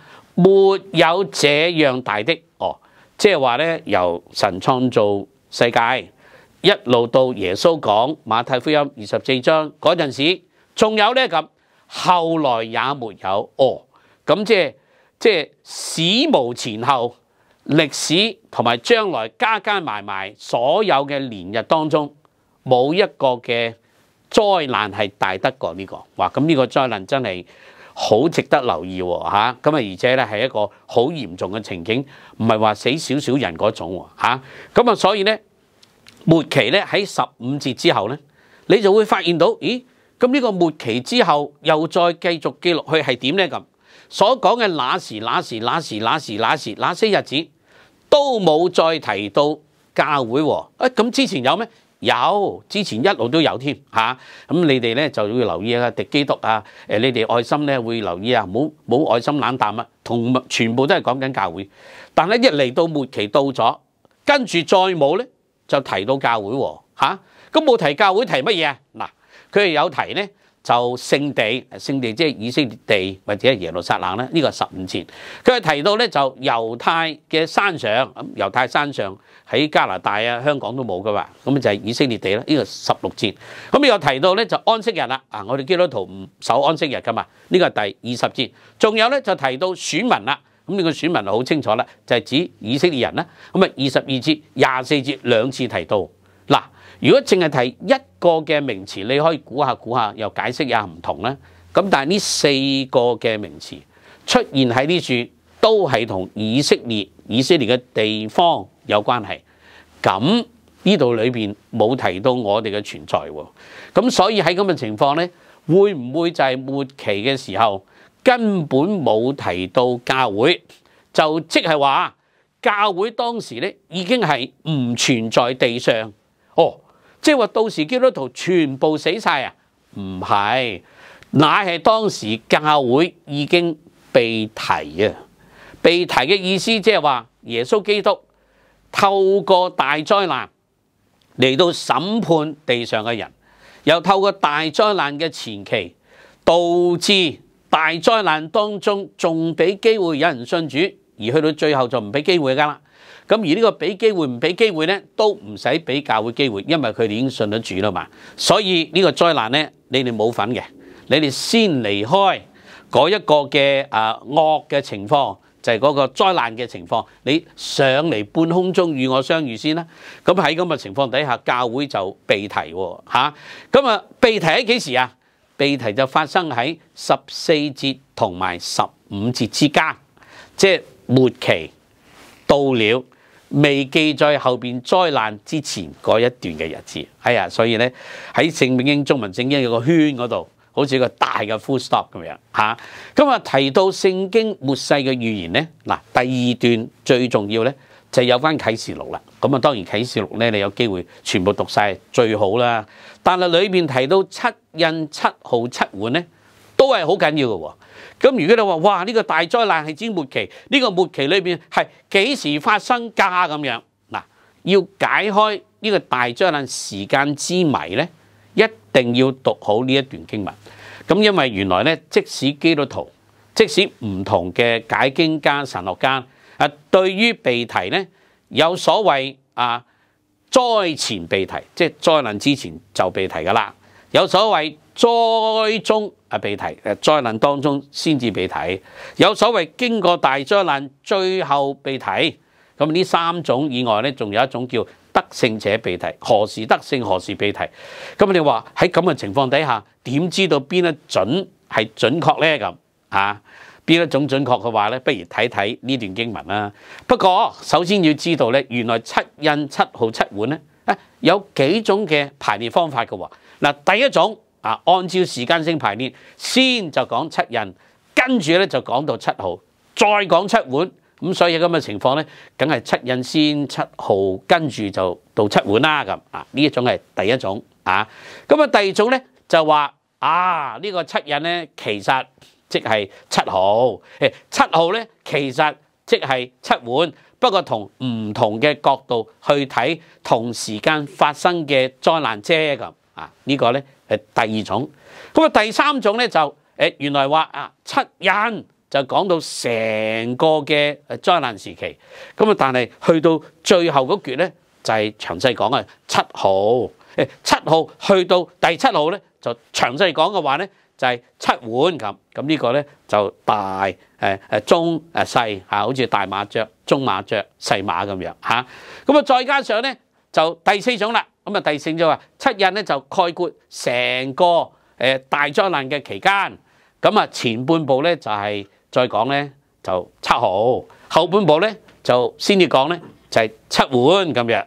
没有这样大的哦，即系话咧，由神创造世界一路到耶稣讲马太福音二十四章嗰阵时，仲有咧咁，后来也没有哦。咁即系即系史无前后历史同埋将来加加埋埋所有嘅年日当中，冇一个嘅灾难系大得过呢个。哇！咁呢个灾难真系～好值得留意喎嚇，咁啊而且咧係一個好嚴重嘅情景，唔係話死少少人嗰種喎嚇，咁啊所以咧末期咧喺十五節之後咧，你就會發現到，咦咁呢個末期之後又再繼續記錄去係點咧咁？所講嘅那時那時那時那時那時那些日子都冇再提到教會喎，啊咁之前有咩？有之前一路都有添嚇，咁你哋咧就要留意啊，敵基督啊，誒你哋愛心咧會留意啊，冇冇愛心冷淡啊，同全部都係講緊教會，但係一嚟到末期到咗，跟住再冇咧就提到教會喎嚇，咁冇提教會提乜嘢啊？嗱，佢係有提咧。就聖地，聖地即係以色列地或者耶路撒冷咧，呢個十五節佢提到咧就猶太嘅山上，咁猶太山上喺加拿大啊香港都冇噶嘛，咁就係以色列地啦，呢個十六節咁又提到咧就安息日啦，啊我哋基督徒唔守安息日噶嘛，呢個係第二十節，仲有咧就提到選民啦，咁你個選民好清楚啦，就係指以色列人啦，咁啊二十二節廿四節兩次提到嗱。如果淨係提一個嘅名詞，你可以估下估下，又解釋也唔同咧。咁但係呢四個嘅名詞出現喺呢處，都係同以色列、以色列嘅地方有關係。咁呢度裏面冇提到我哋嘅存在喎。咁所以喺咁嘅情況呢，會唔會就係末期嘅時候根本冇提到教會，就即係話教會當時呢已經係唔存在地上哦？即係話到時基督徒全部死晒啊？唔係，乃係當時教會已經被提啊！被提嘅意思即係話耶穌基督透過大災難嚟到審判地上嘅人，又透過大災難嘅前期，導致大災難當中仲俾機會有人信主，而去到最後就唔俾機會㗎啦。咁而呢個俾機會唔俾機會咧，都唔使俾教會機會，因為佢哋已經信得住啦嘛。所以呢個災難咧，你哋冇份嘅。你哋先離開嗰一個嘅啊惡嘅情況，就係嗰個災難嘅情況。你上嚟半空中與我相遇先啦。咁喺咁嘅情況底下，教會就被提喎嚇。咁啊，被提喺幾時啊？被提就發生喺十四節同埋十五節之間，即係末期到了。未記在後邊災難之前嗰一段嘅日子，係啊，所以咧喺聖經中文聖經個圈嗰度，好似個大嘅 full stop 咁樣嚇。咁啊提到聖經末世嘅預言咧，嗱第二段最重要咧就有翻啟示錄啦。咁啊當然啟示錄咧你有機會全部讀晒最好啦，但係裏面提到七印七號七碗咧都係好緊要嘅喎。咁如果你話哇呢個大災難係指末期，呢個末期裏邊係幾時發生加咁樣嗱？要解開呢個大災難時間之謎咧，一定要讀好呢一段經文。咁因為原來咧，即使基督徒，即使唔同嘅解經家、神學家，啊，對於被提咧有所謂啊災前被提，即係災難之前就被提噶啦，有所謂災中。啊！被提誒，災難當中先至被提，有所謂經過大災難最後被提。咁呢三種以外咧，仲有一種叫得勝者被提。何時得勝？何時被提？咁你話喺咁嘅情況底下，點知道邊一準係準確咧？咁嚇邊一種準確嘅話咧？不如睇睇呢段經文啦。不過首先要知道咧，原來七印七號七碗咧，誒有幾種嘅排列方法嘅喎。嗱第一種。啊，按照時間性排列，先就講七人，跟住咧就講到七號，再講七碗，咁所以咁嘅情況咧，梗係七人先，七號跟住就到七碗啦，咁啊呢一種係第一種啊，咁啊第二種咧就話啊呢個七人咧其實即係七號，誒七號咧其實即係七碗，不過同唔同嘅角度去睇同時間發生嘅災難啫咁。啊，呢個咧係第二種，咁啊第三種咧就誒原來話啊七人就講到成個嘅誒災難時期，咁啊但係去到最後嗰橛咧就係詳細講啊七號誒七號去到第七號咧就詳細講嘅話咧就係七碗咁，咁呢個咧就大誒誒中誒細嚇，好似大馬雀、中馬雀、細馬咁樣嚇，咁啊再加上咧。就第四種啦，咁啊第四就話七印咧就概括成個誒大災難嘅期間，咁啊前半部咧就係再講咧就七號，後半部咧就先至講咧就係七碗咁樣。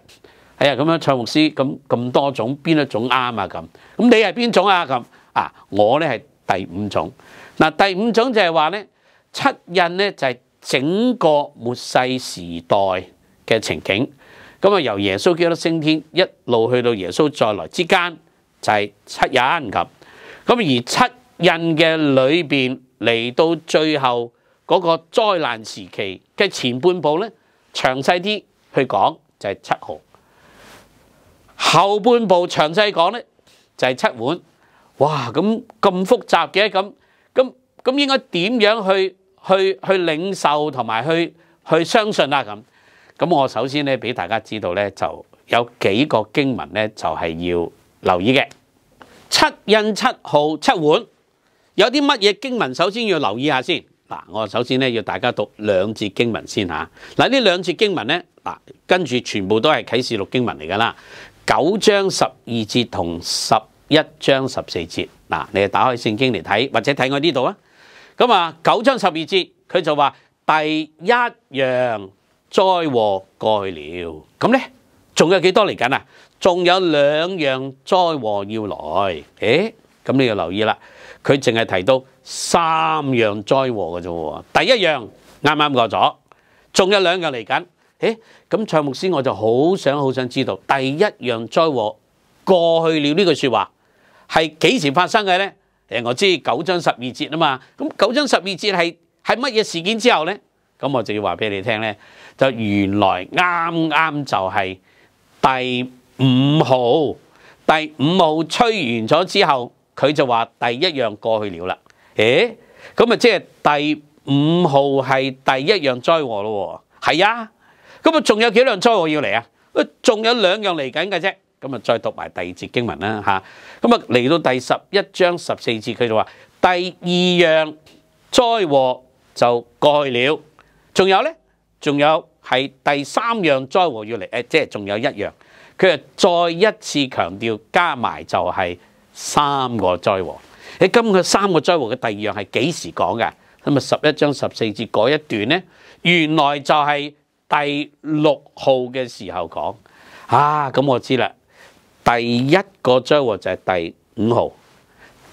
哎呀咁樣唱牧師咁咁多種邊一種啱啊咁，咁你係邊種啊咁啊我咧係第五種，嗱第五種就係話咧七印咧就係整個末世時代嘅情景。咁啊，由耶稣基督升天一路去到耶稣再来之间，就系七印咁。咁而七印嘅里边嚟到最后嗰个灾难时期嘅前半部咧，详细啲去讲就系七号，后半部详细讲咧就系七碗。哇，咁咁复杂嘅咁咁咁，应该点样去去去领受同埋去去相信啊咁？咁我首先咧，俾大家知道咧，就有幾個經文咧，就係要留意嘅七印、七號、七碗，有啲乜嘢經文，首先要留意下先嗱。我首先咧要大家讀兩節經文先嚇嗱。呢兩節經文咧嗱，跟住全部都係啟示錄經文嚟噶啦。九章十二節同十一章十四節嗱，你啊打開聖經嚟睇，或者睇我呢度啊。咁啊，九章十二節佢就話第一樣。灾祸过去了，咁咧仲有几多嚟紧啊？仲有两样灾祸要来，诶，咁你要留意啦。佢净系提到三样灾祸嘅啫喎。第一样啱啱过咗，仲有两样嚟紧。诶，咁唱牧师，我就好想好想知道第一样灾祸过去了呢句说话系几时发生嘅咧？诶，我知九章十二节啊嘛。咁九章十二节系乜嘢事件之后呢？咁我就要話俾你聽咧，就原來啱啱就係第五號第五號吹完咗之後，佢就話第一樣過去了啦。誒咁啊，即係第五號係第一樣災禍咯，係啊。咁啊，仲有幾樣災禍要嚟啊？仲有兩樣嚟緊嘅啫。咁啊，再讀埋第二節經文啦嚇。咁啊，嚟到第十一章十四節，佢就話第二樣災禍就過去了。仲有呢，仲有係第三樣災禍要嚟，誒，即係仲有一樣，佢啊再一次強調，加埋就係三個災禍。你今個三個災禍嘅第二樣係幾時講嘅？咁啊十一章十四節嗰一段呢，原來就係第六號嘅時候講。啊，咁我知啦，第一個災禍就係第五號，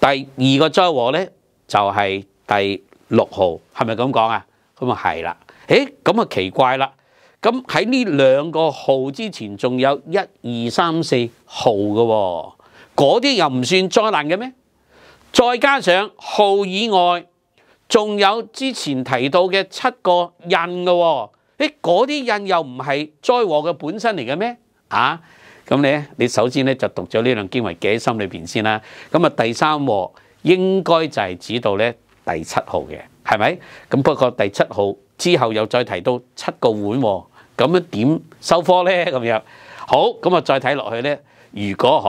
第二個災禍呢，就係第六號，係咪咁講啊？咁啊係啦。诶，咁啊奇怪啦！咁喺呢两个号之前，仲有一二三四号嘅，嗰啲又唔算灾难嘅咩？再加上号以外，仲有之前提到嘅七个印嘅，诶，嗰啲印又唔系灾祸嘅本身嚟嘅咩？啊，咁你你首先咧就读咗呢两经文记喺心里边先啦。咁啊，第三祸应该就系指到咧第七号嘅，系咪？咁不过第七号。之後又再提到七個碗喎，咁樣點收科呢？咁樣好咁啊！再睇落去呢。如果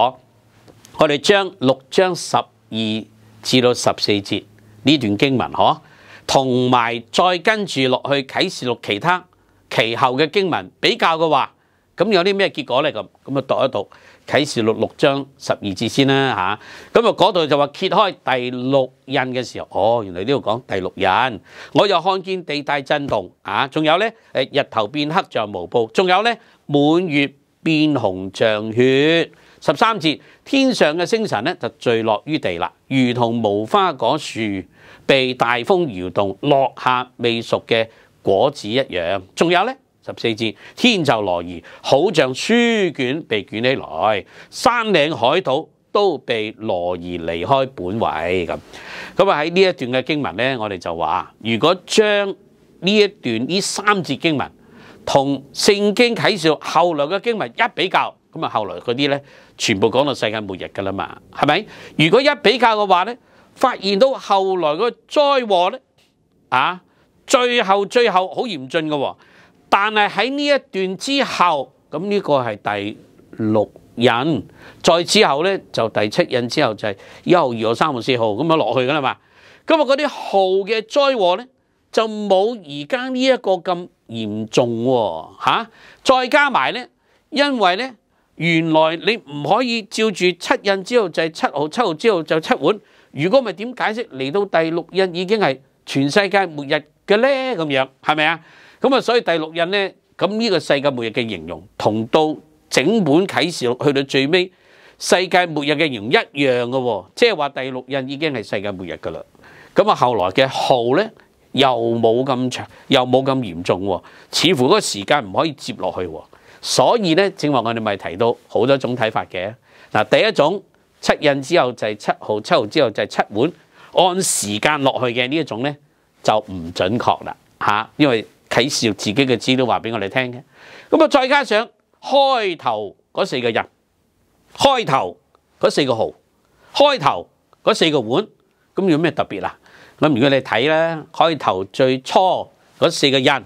可我哋將六章十二至到十四節呢段經文可同埋再跟住落去啟示錄其他其後嘅經文比較嘅話。咁有啲咩結果咧？咁咁啊，讀一讀啟示錄六章十二節先啦嚇。咁啊，嗰度就話揭開第六印嘅時候，哦，原來呢度講第六印。我又看見地帶震動啊，仲有呢，日頭變黑像毛布，仲有呢，滿月變紅像血。十三節，天上嘅星辰呢，就墜落於地啦，如同無花果樹被大風搖動落下未熟嘅果子一樣。仲有呢。十四節，天就挪移，好像書卷被卷起來，山嶺海島都被挪移離開本位。咁咁啊喺呢一段嘅經文咧，我哋就話，如果將呢一段呢三節經文同聖經啟示後來嘅經文一比較，咁啊後來嗰啲咧，全部講到世界末日噶啦嘛，係咪？如果一比較嘅話咧，發現到後來個災禍咧，啊，最後最後好嚴峻嘅喎。但系喺呢一段之後，咁呢個係第六印，再之後咧就第七印，之後就係二號、三號四號咁樣落去噶啦嘛。咁啊嗰啲號嘅災禍咧就冇而家呢一個咁嚴重喎嚇。再加埋咧，因為咧原來你唔可以照住七印之後就七號，七號之後就七碗。如果唔係點解釋嚟到第六印已經係全世界末日嘅呢？咁樣係咪啊？咁啊，所以第六印咧，咁呢個世界末日嘅形容，同到整本啟示錄去到最尾世界末日嘅形容一樣嘅喎，即係話第六印已經係世界末日噶啦。咁啊，後來嘅號咧又冇咁長，又冇咁嚴重，似乎嗰個時間唔可以接落去。所以咧，正話我哋咪提到好多種睇法嘅。嗱，第一種七印之後就係七號，七號之後就係七滿，按時間落去嘅呢一種咧就唔準確啦嚇，因為睇示自己嘅資料話俾我哋聽嘅，咁啊，再加上開頭嗰四個人，開頭嗰四個號，開頭嗰四個碗，咁有咩特別啊？咁如果你睇咧，開頭最初嗰四個人，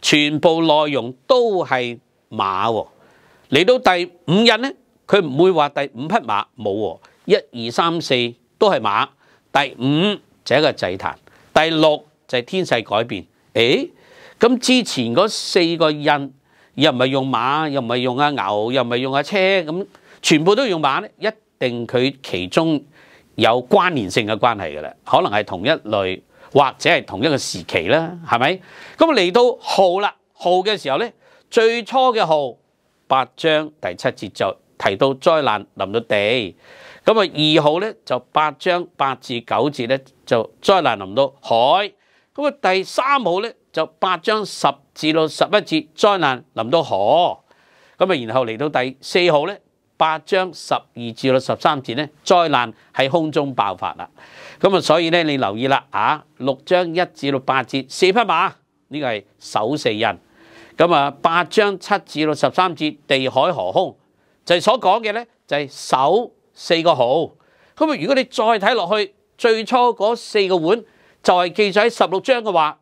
全部內容都係馬嚟到第五音咧，佢唔會話第五匹馬冇，一二三四都係馬，第五就一個祭壇，第六就天勢改變，誒。咁之前嗰四個印又唔係用馬，又唔係用阿牛，又唔係用阿車，咁全部都用馬咧，一定佢其中有關聯性嘅關係㗎啦，可能係同一類或者係同一個時期啦，係咪？咁嚟到號啦，號嘅時候咧，最初嘅號八章第七節就提到災難臨到地，咁啊二號咧就八章八至九節咧就災難臨到海，咁啊第三號咧。就八章十至到十一節，災難臨到河，咁啊，然後嚟到第四號咧，八章十二至到十三節咧，災難喺空中爆發啦。咁啊，所以咧，你留意啦，啊，六章一至到八節，四匹馬，呢個係首四人，咁啊，八章七至到十三節，地海河空，就係所講嘅咧，就係首四個號。咁啊，如果你再睇落去，最初嗰四個碗就係記喺十六章嘅話。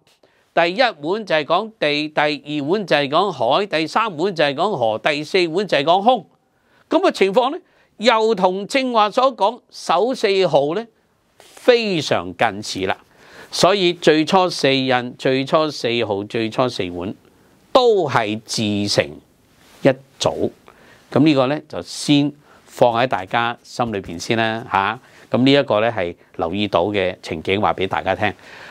第一碗就係講地，第二碗就係講海，第三碗就係講河，第四碗就係講空。咁嘅情況呢，又同正話所講首四號呢非常近似啦。所以最初四印、最初四號、最初四碗都係自成一組。咁呢個呢，就先放喺大家心裏面先啦。嚇，咁呢一個呢，係留意到嘅情景，話俾大家聽。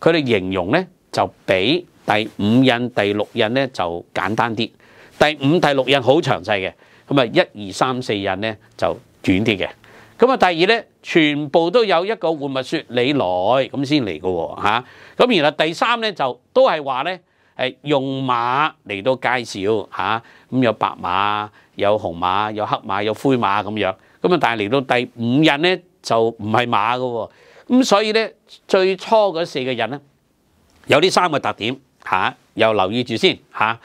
佢哋形容咧就比第五印、第六印咧就簡單啲，第五、第六印好詳細嘅，咁啊一二三四印咧就短啲嘅。咁啊第二咧，全部都有一個換物説你來咁先嚟嘅喎嚇。咁然後第三咧就都係話咧，係用馬嚟到介紹嚇，咁有白馬、有紅馬、有黑馬、有灰馬咁樣。咁啊但係嚟到第五印咧就唔係馬嘅喎。咁所以咧，最初嗰四個人咧，有呢三個特點嚇，又留意住先嚇。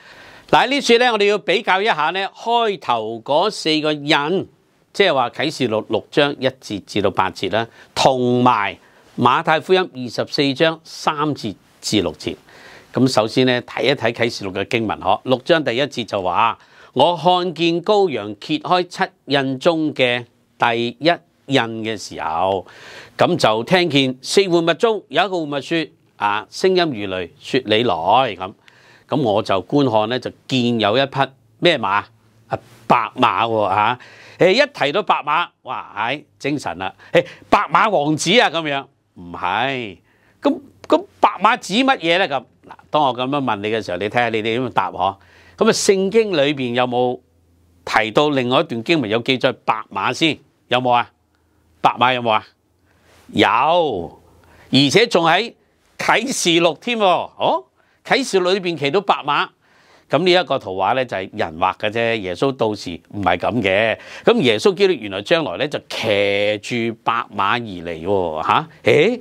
嗱喺呢處咧，我哋要比較一下咧，開頭嗰四個印，即係話啟示錄六章一節至到八節啦，同埋馬太福音二十四章三節至六節。咁首先咧，睇一睇啟示錄嘅經文嗬，六章第一節就話我看見羔羊揭開七印中嘅第一。印嘅时候，咁就听见四呼物中有一个物说：，啊，声音如雷，说你来咁。咁我就观看咧，就见有一匹咩马？啊，白马吓。诶，一提到白马，哇，唉，精神啦。诶，白马王子啊，咁样唔系。咁咁白马指乜嘢咧？咁嗱，当我咁样问你嘅时候，你睇下你哋点答我。咁啊，圣经里边有冇提到另外一段经文有记载白马先？有冇啊？白马有冇啊？有，而且仲喺启示录添哦。启示录里边骑到白马，咁呢一个图画咧就系人画嘅啫。耶稣到时唔系咁嘅。咁耶稣基督原来将来咧就骑住白马而嚟吓。诶，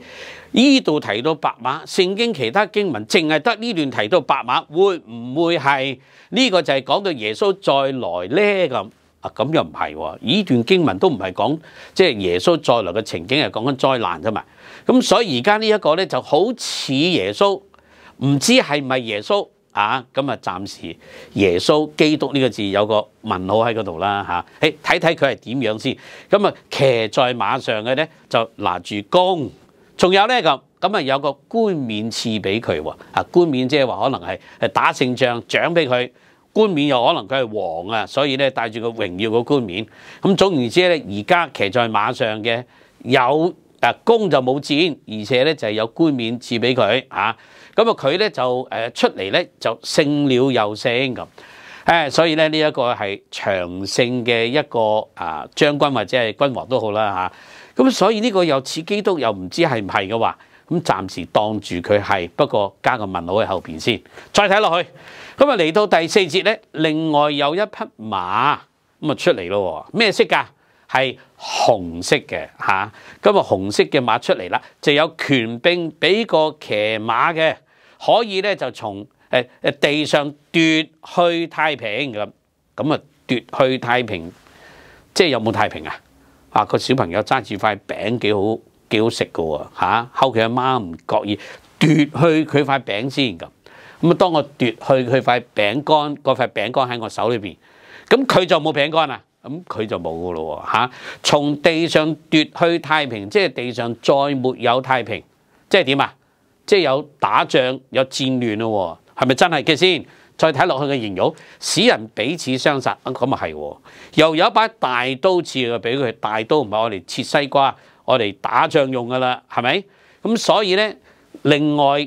呢度提到白马，圣经其他经文净系得呢段提到白马，会唔会系呢个就系讲到耶稣再来咧咁？啊，咁又唔係喎！呢段經文都唔係講即係耶穌再來嘅情景，係講緊災難啫嘛。咁所以而家呢一個咧，就好似耶穌，唔知係唔係耶穌啊？咁啊，暫時耶穌基督呢個字有個問號喺嗰度啦嚇。誒，睇睇佢係點樣先。咁啊，騎在馬上嘅咧就拿住弓，仲有咧咁咁啊，有個冠冕賜俾佢喎。啊，冠冕即係話可能係係打勝仗獎俾佢。冠冕又可能佢係王啊，所以咧帶住個榮耀個冠冕。咁總言之咧，而家騎在馬上嘅有啊功就冇箭，而且咧就係有冠冕賜俾佢啊。咁啊佢咧就誒出嚟咧就勝了又勝咁。誒，所以咧呢一個係長勝嘅一個啊將軍或者係君王都好啦嚇。咁所以呢個又似基督又唔知係唔係嘅話，咁暫時當住佢係，不過加個問號喺後邊先，再睇落去。咁啊，嚟到第四節咧，另外有一匹馬咁啊出嚟咯，咩色噶？係紅色嘅嚇。咁啊，紅色嘅馬出嚟啦，就有權兵俾個騎馬嘅可以咧，就從誒誒地上奪去太平咁。咁啊，奪去太平，即係有冇太平啊？啊，個小朋友揸住塊餅幾好幾好食噶喎嚇。後期阿媽唔覺意奪去佢塊餅先咁。咁啊！當我奪去佢塊餅乾，嗰塊餅乾喺我手裏邊，咁佢就冇餅乾啦。咁佢就冇噶咯喎嚇！從地上奪去太平，即係地上再沒有太平，即係點啊？即係有打仗、有戰亂咯喎，係咪真係嘅先？再睇落去嘅形容，使人彼此相殺咁啊係，又有一把大刀似佢，俾佢，大刀唔係我哋切西瓜，我哋打仗用噶啦，係咪？咁所以咧，另外。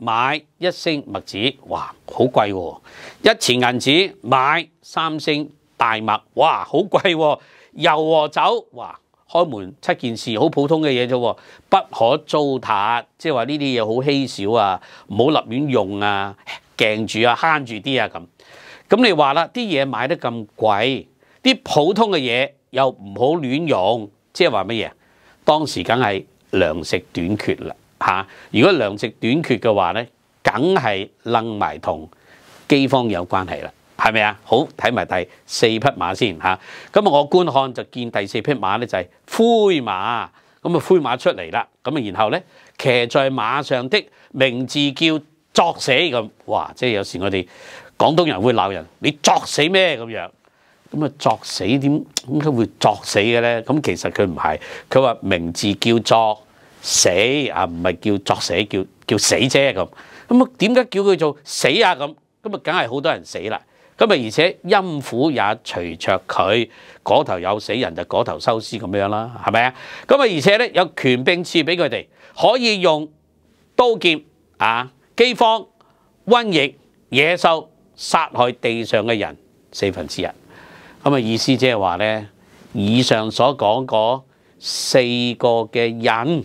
買一升墨子，哇，好貴喎！一錢銀子買三升大墨，哇，好貴喎！油和酒，哇，開門七件事，好普通嘅嘢啫喎，不可糟蹋，即係話呢啲嘢好稀少啊，唔好立亂用啊，鏡住啊，慳住啲啊咁。咁你話啦，啲嘢買得咁貴，啲普通嘅嘢又唔好亂用，即係話乜嘢？當時梗係糧食短缺啦。嚇！如果糧食短缺嘅話咧，梗係楞埋同饑荒有關係啦，係咪啊？好睇埋第四匹馬先嚇。咁啊，我觀看就見第四匹馬咧就係灰馬。咁啊，灰馬出嚟啦。咁啊，然後咧騎在馬上的名字叫作死咁。哇！即係有時我哋廣東人會鬧人，你作死咩咁樣？咁啊，作死點？點解會作死嘅咧？咁其實佢唔係，佢話名字叫作。死啊，唔系叫作死，叫叫死啫咁。咁啊，点解叫佢做死啊？咁咁啊，梗系好多人死啦。咁啊，而且阴府也随着佢，嗰头有死人就嗰头收尸咁样啦，系咪啊？咁啊，而且咧有权柄赐俾佢哋，可以用刀剑啊、饥荒、瘟疫、野兽杀害地上嘅人四分之一。咁啊，意思即系话咧，以上所讲嗰四个嘅人。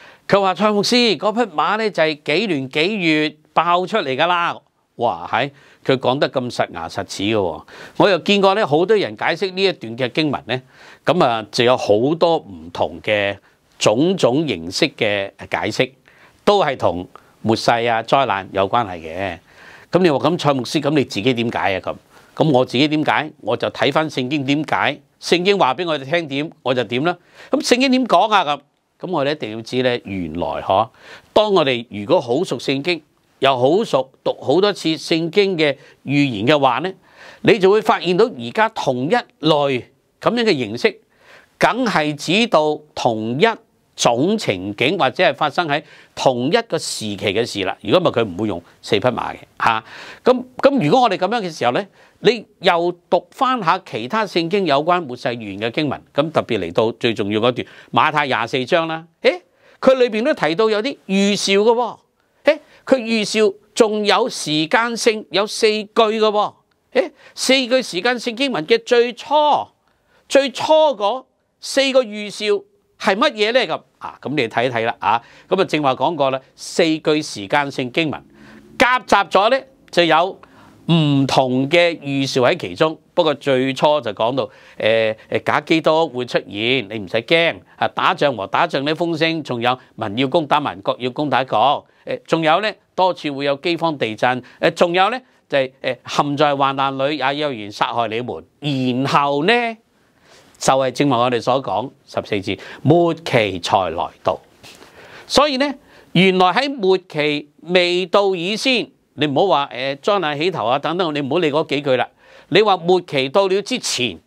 佢話蔡牧師，嗰匹馬咧就係幾年幾月爆出嚟噶啦！哇係，佢講得咁實牙實齒嘅喎。我又見過咧，好多人解釋呢一段嘅經文咧，咁啊就有好多唔同嘅種種形式嘅解釋，都係同末世啊災難有關係嘅。咁你話咁蔡牧師，咁你自己點解啊？咁咁我自己點解？我就睇翻聖經點解，聖經話俾我哋聽點，我就點啦。咁聖經點講啊？咁咁我哋一定要知咧，原来嗬，当我哋如果好熟圣经，又好熟读好多次圣经嘅预言嘅话咧，你就会发现到而家同一类咁样嘅形式，梗系指到同一种情景或者系发生喺同一个时期嘅事啦。如果唔系，佢唔会用四匹马嘅吓。咁咁，如果我哋咁样嘅时候咧。你又讀翻下其他聖經有關末世預言嘅經文，咁特別嚟到最重要嗰段馬太廿四章啦。誒，佢裏邊都提到有啲預兆嘅喎。誒，佢預兆仲有時間性，有四句嘅喎。誒，四句時間性經文嘅最初最初嗰四個預兆係乜嘢咧？咁啊，咁你睇一睇啦嚇。咁啊，正話講過啦，四句時間性經文夾雜咗咧就有。唔同嘅預兆喺其中，不過最初就講到誒誒假基督會出現，你唔使驚啊！打仗和打仗呢風聲，仲有民要攻打民，國要攻打國誒，仲有咧多次會有饑荒地震誒，仲有咧就係誒陷在患難裏也有然殺害你們，然後咧就係正話我哋所講十四字末期才來到，所以咧原來喺末期未到以先。你唔好話誒裝下起頭啊！等等，你唔好理嗰幾句啦。你話末期到了之前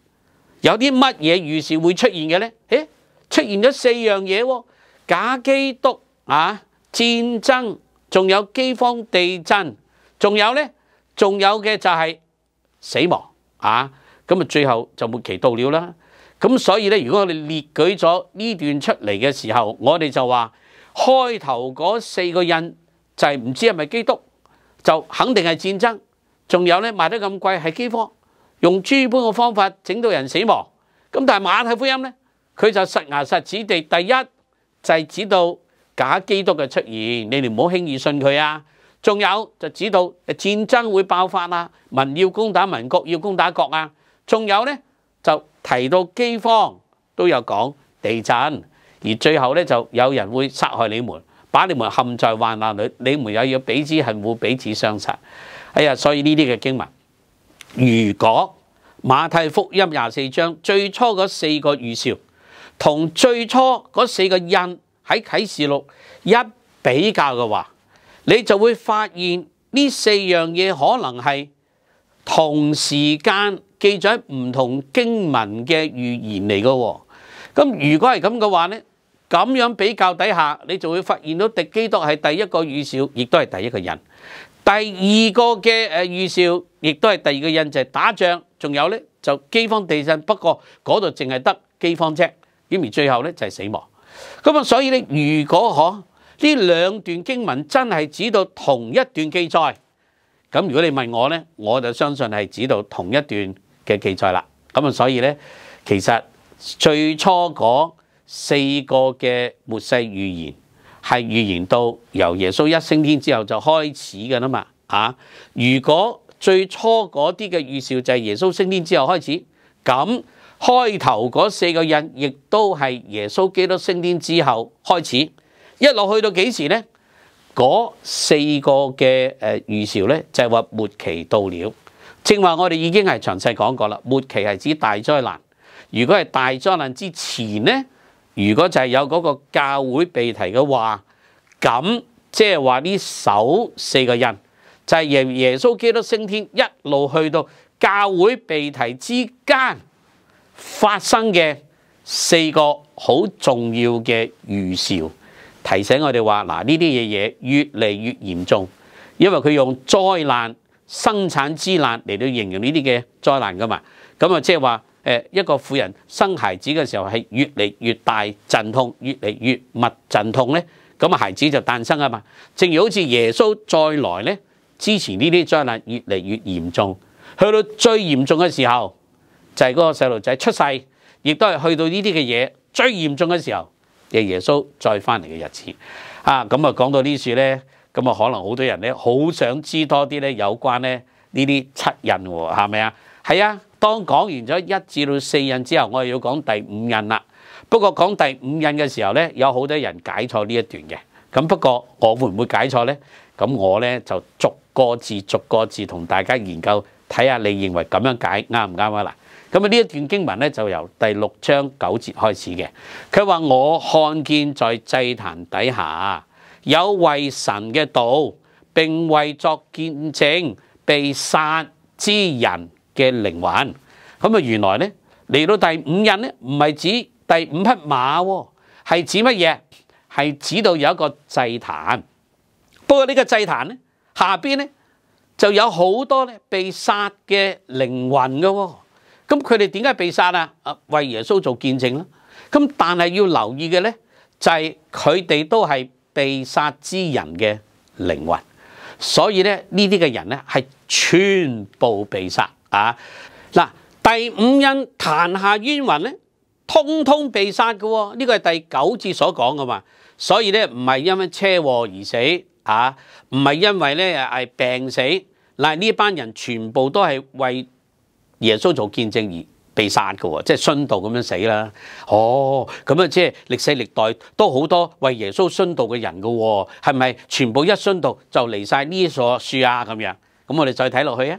有啲乜嘢預示會出現嘅咧？誒出現咗四樣嘢喎，假基督啊，戰爭，仲有饑荒、地震，仲有咧，仲有嘅就係死亡啊。咁啊，最後就末期到了啦。咁所以咧，如果我哋列舉咗呢段出嚟嘅時候，我哋就話開頭嗰四個印就係唔知係咪基督。就肯定係戰爭，仲有咧賣得咁貴係饑荒，用豬般嘅方法整到人死亡。咁但係馬太福音咧，佢就實牙實指地第一就係指到假基督嘅出現，你哋唔好輕易信佢啊。仲有就指到戰爭會爆發啊，民要攻打民，國要攻打國啊。仲有咧就提到饑荒，都有講地震，而最後咧就有人會殺害你們。把你们陷在患难里，你们也要彼此恨，此相杀。哎呀，所以呢啲嘅经文，如果马太福音廿四章最初嗰四个预兆，同最初嗰四个印喺启示录一比较嘅话，你就会发现呢四样嘢可能系同时间记载唔同经文嘅预言嚟嘅。咁如果系咁嘅话咧？咁樣比較底下，你就會發現到迪基多係第一個預兆，亦都係第一個人。第二個嘅誒預兆，亦都係第二個人就係打仗。仲有呢，就饑荒地震，不過嗰度淨係得饑荒啫。咁而最後呢，就係死亡。咁啊，所以呢，如果嗬呢兩段經文真係指到同一段記載，咁如果你問我呢，我就相信係指到同一段嘅記載啦。咁啊，所以呢，其實最初講。四个嘅末世预言系预言到由耶稣一升天之后就开始嘅啦嘛啊！如果最初嗰啲嘅预兆就系耶稣升天之后开始，咁开头嗰四个印亦都系耶稣基督升天之后开始，一路去到几时呢？嗰四个嘅诶预兆呢，就系话末期到了，正话我哋已经系详细讲过啦。末期系指大灾难，如果系大灾难之前呢？如果就係有嗰個教會被提嘅話，咁即係話呢首四個人就係耶耶穌基督升天一路去到教會被提之間發生嘅四個好重要嘅預兆，提醒我哋話嗱呢啲嘢嘢越嚟越嚴重，因為佢用災難生產之難嚟到形容呢啲嘅災難噶嘛，咁啊即係話。誒一個婦人生孩子嘅時候係越嚟越大陣痛，越嚟越密陣痛咧，咁啊孩子就誕生啊嘛。正如好似耶穌再來咧，之前呢啲災難越嚟越嚴重，去到最嚴重嘅時候就係嗰個細路仔出世，亦都係去到呢啲嘅嘢最嚴重嘅時候嘅耶穌再翻嚟嘅日子。啊，咁啊講到呢處咧，咁啊可能好多人咧好想知多啲咧有關咧呢啲七印喎，係咪啊？係啊。當講完咗一至到四印之後，我又要講第五印啦。不過講第五印嘅時候呢，有好多人解錯呢一段嘅。咁不過我會唔會解錯呢？咁我呢，就逐個字逐個字同大家研究，睇下你認為咁樣解啱唔啱啊嗱。咁啊呢一段經文呢，就由第六章九節開始嘅。佢話：我看見在祭壇底下有為神嘅道並為作見證被殺之人。嘅靈魂咁啊！原來咧嚟到第五印咧，唔係指第五匹馬喎，係指乜嘢？係指到有一個祭壇。不過呢個祭壇咧下邊咧就有好多咧被殺嘅靈魂嘅。咁佢哋點解被殺啊？啊，為耶穌做見證啦。咁但係要留意嘅咧就係佢哋都係被殺之人嘅靈魂，所以咧呢啲嘅人咧係全部被殺。啊嗱，第五印坛下冤魂咧，通通被杀嘅呢个系第九节所讲噶嘛，所以咧唔系因为车祸而死啊，唔系因为咧系病死，嗱呢班人全部都系为耶稣做见证而被杀嘅，即系殉道咁样死啦。哦，咁啊即系历世历代都好多为耶稣殉道嘅人嘅，系咪全部一殉道就離晒呢所树啊？咁样，咁我哋再睇落去啊。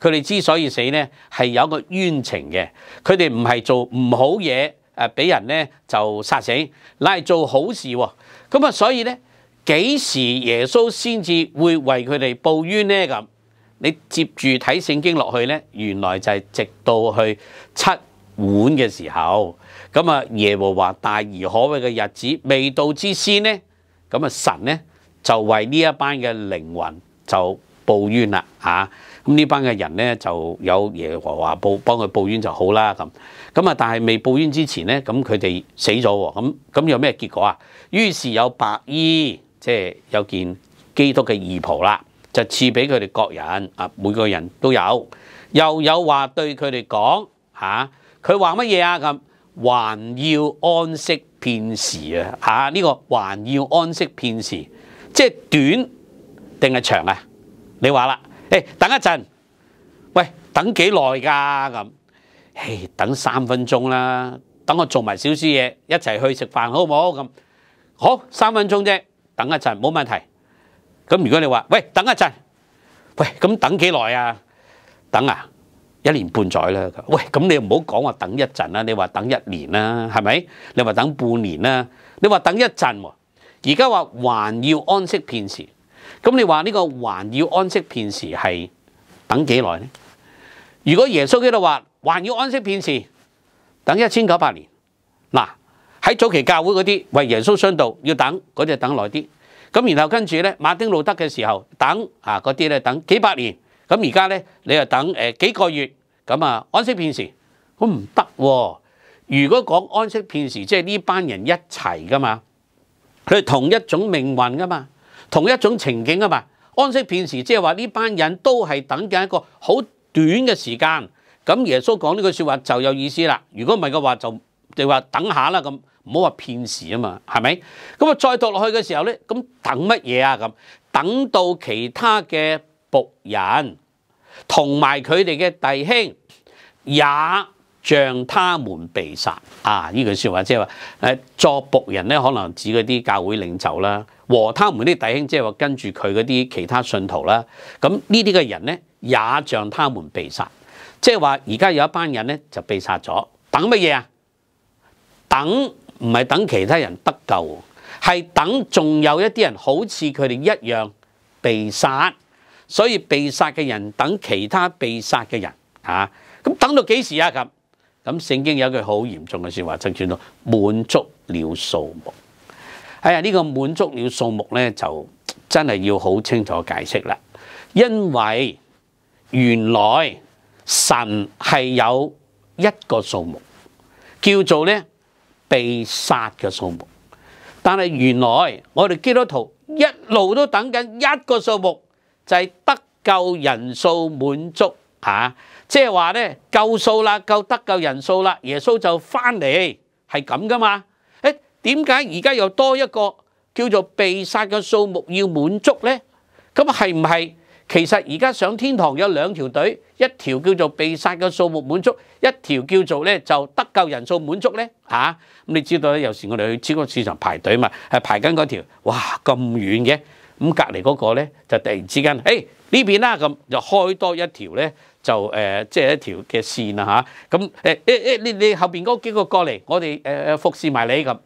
佢哋之所以死呢，係有個冤情嘅。佢哋唔係做唔好嘢，誒俾人呢就殺死，乃係做好事喎。咁啊，所以呢，幾時耶穌先至會為佢哋報冤呢？咁你接住睇聖經落去呢，原來就係直到去七碗嘅時候，咁啊耶和華大而可畏嘅日子未到之先呢，咁啊神呢，就為呢一班嘅靈魂就報冤啦啊！咁呢班嘅人咧，就有耶和華報幫佢報冤就好啦咁。咁啊，但係未報冤之前咧，咁佢哋死咗喎。咁咁有咩結果啊？於是有白衣，即係有件基督嘅義袍啦，就賜俾佢哋各人啊，每個人都有。又有話對佢哋講嚇，佢話乜嘢啊？咁還要安息片時啊？嚇，呢個還要安息片時，即係短定係長啊？你話啦？诶，等一陣，喂，等幾耐㗎咁？誒等三分鐘啦，等我做埋少少嘢，一齊去食飯好唔好？咁好三分鐘啫，等一陣冇問題。咁如果你話喂等一陣，喂咁等幾耐啊？等啊，一年半載啦。喂，咁你唔好講話等一陣啦，你話等一年啦，係咪？你話等半年啦？你話等一陣喎？而家話還要安息片時。咁你话呢个还要安息片时系等几耐呢？如果耶稣基督话还要安息片时，等一千九百年。嗱喺早期教会嗰啲为耶稣殉道要等，嗰啲等耐啲。咁然后跟住咧，马丁路德嘅时候等啊嗰啲咧等几百年。咁而家咧你又等诶几个月？咁啊安息片时，咁唔得。如果讲安息片时，即系呢班人一齐噶嘛，佢系同一种命运噶嘛。同一種情景啊嘛，安息片時即係話呢班人都係等緊一個好短嘅時間，咁耶穌講呢句説話就有意思啦。如果唔係嘅話，就就話等下啦咁，唔好話騙時啊嘛，係咪？咁啊再讀落去嘅時候咧，咁等乜嘢啊咁？等到其他嘅仆人同埋佢哋嘅弟兄也像他們被殺啊！呢句説話即係話誒作仆人咧，可能指嗰啲教會領袖啦。和他們啲弟兄，即係話跟住佢嗰啲其他信徒啦，咁呢啲嘅人呢，也像他們被殺，即係話而家有一班人呢，就被殺咗。等乜嘢啊？等唔係等其他人得救，係等仲有一啲人好似佢哋一樣被殺。所以被殺嘅人等其他被殺嘅人吓，咁等到幾時啊？咁咁聖經有一句好嚴重嘅说話，就專到滿足了數目。哎呀，呢个满足了数目咧，就真系要好清楚解释啦。因为原来神系有一个数目，叫做咧被杀嘅数目。但系原来我哋基督徒一路都等紧一个数目，就系得救人数满足吓，即系话咧够数啦，够得救人数啦，耶稣就翻嚟系咁噶嘛。點解而家又多一個叫做被殺嘅數目要滿足呢？咁係唔係其實而家上天堂有兩條隊，一條叫做被殺嘅數目滿足，一條叫做咧就得夠人數滿足呢？嚇咁你知道咧，有時我哋去超級市場排隊嘛，係排緊嗰條，哇咁遠嘅，咁隔離嗰個咧就突然之間，誒呢邊啦咁就開多一條咧，就誒即係一條嘅線啦嚇。咁誒誒誒，你你後邊嗰幾個過嚟，我哋誒服侍埋你咁。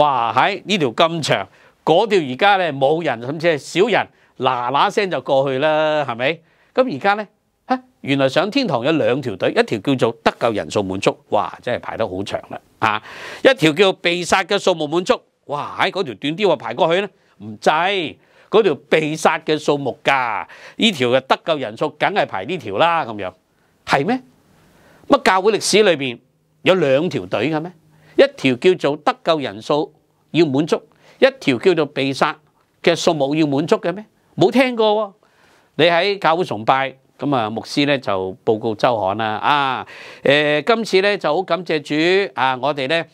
哇！喺呢條咁長，嗰條而家咧冇人甚至系少人，嗱嗱聲就過去啦，係咪？咁而家咧嚇，原來上天堂有兩條隊，一條叫做得救人數滿足，哇！真係排得好長啦，嚇！一條叫被殺嘅數目滿足，哇！喺嗰條短啲話排過去咧，唔制。嗰條被殺嘅數目㗎，呢條嘅得救人數，梗係排呢條啦，咁樣係咩？乜教會歷史裏面有兩條隊嘅咩？一條叫做得救人數要滿足，一條叫做被殺嘅數目要滿足嘅咩？冇聽過喎！你喺教會崇拜咁啊，牧師咧就報告周刊啦啊！誒，今次咧就好感謝主啊！我哋咧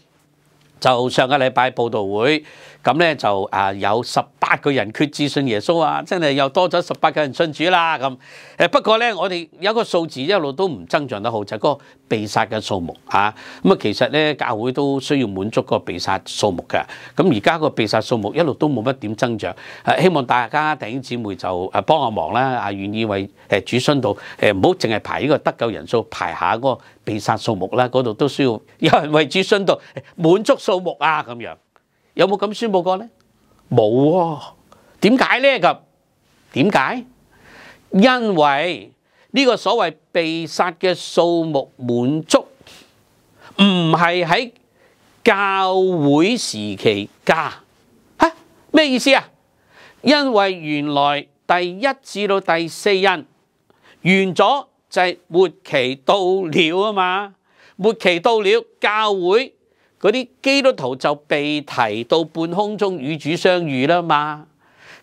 就上個禮拜報道會。咁咧就啊有十八個人決志信耶穌啊，真系又多咗十八個人信主啦咁。誒不過咧，我哋有個數字一路都唔增長得好，就係嗰個被殺嘅數目啊。咁啊，其實咧教會都需要滿足個被殺數目嘅。咁而家個被殺數目一路都冇乜點增長。誒希望大家弟兄姊妹就誒幫下忙啦，啊願意為誒主信道誒唔好淨係排呢個得救人數，排下嗰個被殺數目啦。嗰度都需要有人為主信道滿足數目啊咁樣。有冇咁宣佈過呢？冇喎。點解呢？咁點解？因為呢個所謂被殺嘅數目滿足，唔係喺教會時期加嚇咩意思啊？因為原來第一至到第四人完咗就係末期到了啊嘛，末期到了教會。嗰啲基督徒就被提到半空中与主相遇啦嘛，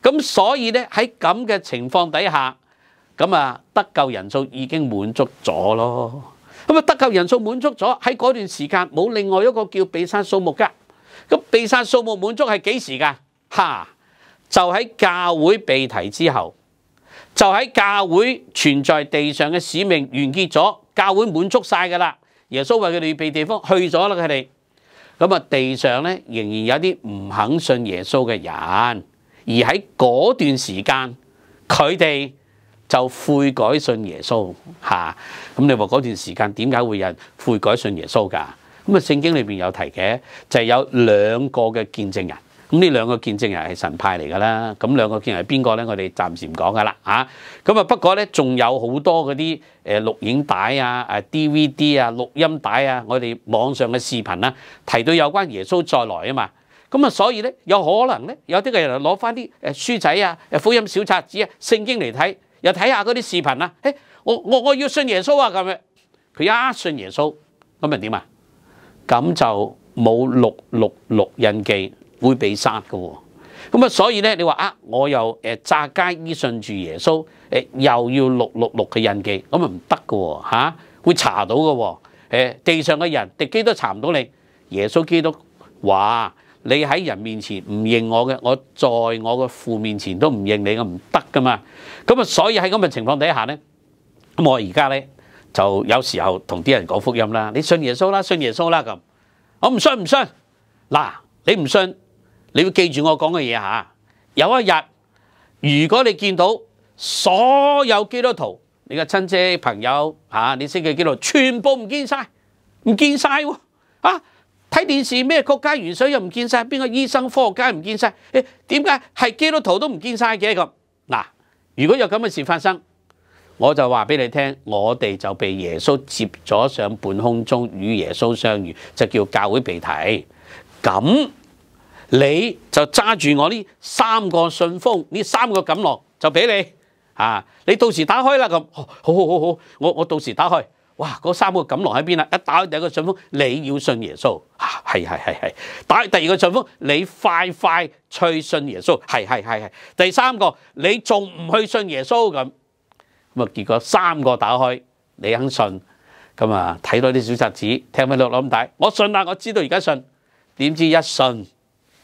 咁所以咧喺咁嘅情况底下，咁啊得救人数已经满足咗咯，咁啊得救人数满足咗喺嗰段时间冇另外一个叫被杀数目噶，咁被杀数目满足系几时噶？哈，就喺教会被提之后，就喺教会存在地上嘅使命完结咗，教会满足晒噶啦，耶稣为佢哋避地方去咗啦佢哋。咁啊，地上咧仍然有啲唔肯信耶穌嘅人，而喺嗰段時間，佢哋就悔改信耶穌嚇。咁你話嗰段時間點解會有悔改信耶穌㗎？咁啊，聖經裏邊有提嘅，就係有兩個嘅見證人。咁呢兩個見證人係神派嚟㗎啦。咁兩個見證係邊個咧？我哋暫時唔講㗎啦。啊，咁啊，不過咧，仲有好多嗰啲誒錄影帶啊、誒 D V D 啊、錄音帶啊、我哋網上嘅視頻啦，提到有關耶穌再來啊嘛。咁啊，所以咧有可能咧，有啲嘅人攞翻啲誒書仔啊、誒福音小冊子啊、聖經嚟睇，又睇下嗰啲視頻啊。誒，我我我要信耶穌啊咁樣，佢一信耶穌咁咪點啊？咁就冇錄錄錄音機。會被殺嘅喎，咁啊，所以咧，你話啊，我又誒炸街依信住耶穌，誒又要六六六嘅印記，咁啊唔得嘅嚇，會查到嘅喎，地上嘅人，敵基都查唔到你。耶穌基督話：你喺人面前唔認我嘅，我在我嘅父面前都唔認你嘅，唔得噶嘛。咁啊，所以喺咁嘅情況底下咧，咁我而家咧就有時候同啲人講福音啦，你信耶穌啦，信耶穌啦咁，我唔信唔信，嗱你唔信。你要記住我講嘅嘢嚇，有一日如果你見到所有基督徒，你嘅親戚朋友嚇，你識嘅基督徒全部唔見晒，唔見晒喎睇電視咩國家元水又唔見晒，邊個醫生科學家唔見晒？誒點解係基督徒都唔見晒嘅咁？嗱，如果有咁嘅事發生，我就話俾你聽，我哋就被耶穌接咗上半空中與耶穌相遇，就叫教會被提咁。你就揸住我呢三個信封，呢三個錦囊就俾你啊！你到時打開啦咁，好好好好，我我到時打開，哇！嗰三個錦囊喺邊啊？一打開第一個信封，你要信耶穌啊，係係係係；打開第二個信封，你快快去信耶穌，係係係係；第三個你仲唔去信耶穌咁咁啊？結果三個打開，你肯信咁啊？睇到啲小冊子，聽翻落落咁大，我信啦，我知道而家信，點知一信？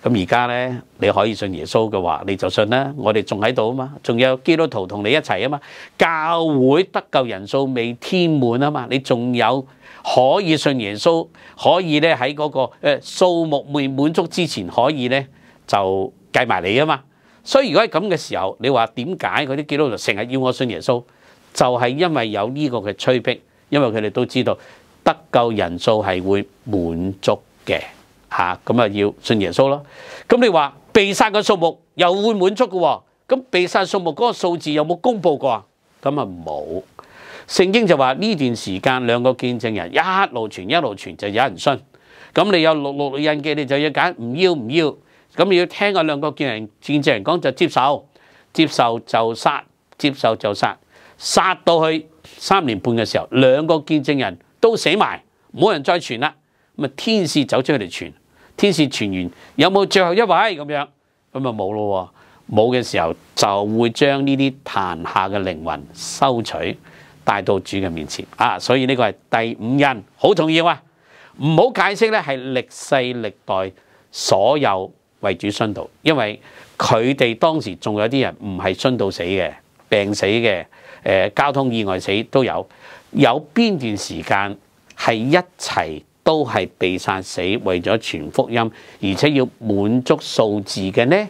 咁而家咧，你可以信耶穌嘅話，你就信啦。我哋仲喺度啊嘛，仲有基督徒同你一齊啊嘛。教會得救人數未添滿啊嘛，你仲有可以信耶穌，可以咧喺嗰個誒數目未滿足之前，可以咧就計埋你啊嘛。所以如果喺咁嘅時候，你話點解嗰啲基督徒成日要我信耶穌，就係因為有呢個嘅催逼，因為佢哋都知道得救人數係會滿足嘅。嚇咁啊，要信耶穌咯！咁你話被殺嘅數目又會滿足嘅喎？咁被殺數目嗰個數字有冇公佈過啊？咁啊冇。聖經就話呢段時間兩個見證人一路傳一路傳，就有人信。咁你有六六嘅印記，你就要揀唔要唔要。咁要聽個兩個見證人見證人講就接受，接受就殺，接受就殺，殺到去三年半嘅時候，兩個見證人都死埋，冇人再傳啦。咁啊，天使走出嚟傳。天使全完有冇最後一位咁樣？咁咪冇咯喎，冇嘅時候就會將呢啲彈下嘅靈魂收取帶到主嘅面前啊！所以呢個係第五恩，好重要啊！唔好解釋咧，係歷世歷代所有為主殉道，因為佢哋當時仲有啲人唔係殉道死嘅，病死嘅，誒交通意外死都有。有邊段時間係一齊？都系被杀死为咗传福音，而且要满足数字嘅呢，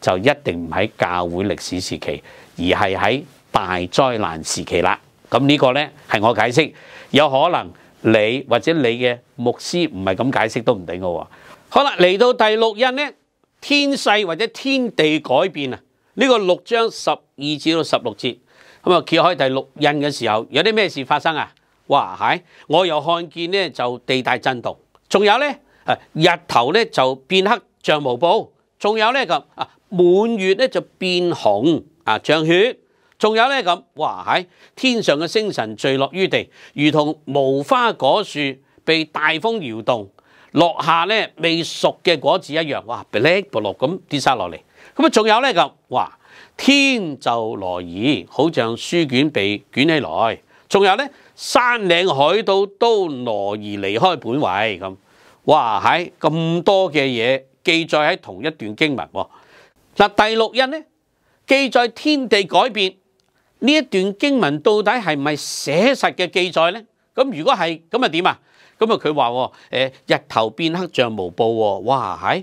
就一定唔喺教会历史时期，而系喺大灾难时期啦。咁呢个呢，系我解释，有可能你或者你嘅牧师唔系咁解释都唔顶嘅喎。好啦，嚟到第六印呢，天世或者天地改变啊！呢个六章十二至到十六节咁啊，揭开第六印嘅时候，有啲咩事发生啊？哇！係，我又看見咧，就地帶震動，仲有咧，日頭咧就變黑像毛布，仲有咧咁啊，滿月咧就變紅啊，像血，仲有咧咁哇！係天上嘅星辰墜落於地，如同無花果樹被大風搖動落下咧未熟嘅果子一樣，哇！噼叻啪落咁跌晒落嚟。咁啊，仲有咧咁，哇，天就羅移，好像書卷被捲起來，仲有咧。山嶺海島都挪移離開本位咁，哇！喺咁多嘅嘢記載喺同一段經文嗱。第六日呢，記載天地改變呢一段經文，到底係咪寫實嘅記載呢？咁如果係咁，咪點啊？咁啊，佢話誒日頭變黑像毛布喎，哇！喺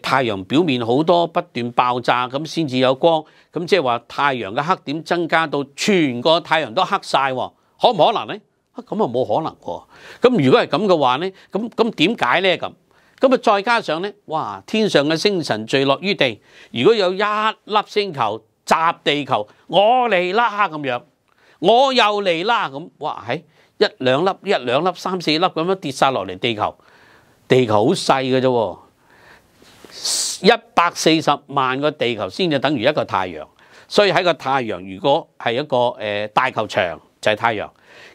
太陽表面好多不斷爆炸咁先至有光，咁即係話太陽嘅黑點增加到全個太陽都黑喎。可唔可能呢？啊，咁啊冇可能喎。咁如果系咁嘅話呢，咁咁點解呢？咁？咁啊再加上呢，哇！天上嘅星辰墜落於地，如果有一粒星球砸地球，我嚟啦咁樣，我又嚟啦咁，哇！喺一兩粒、一兩粒、三四粒咁樣跌晒落嚟地球，地球好細嘅啫，一百四十萬個地球先至等於一個太陽。所以喺個太陽，如果係一個誒大球場。就係太陽，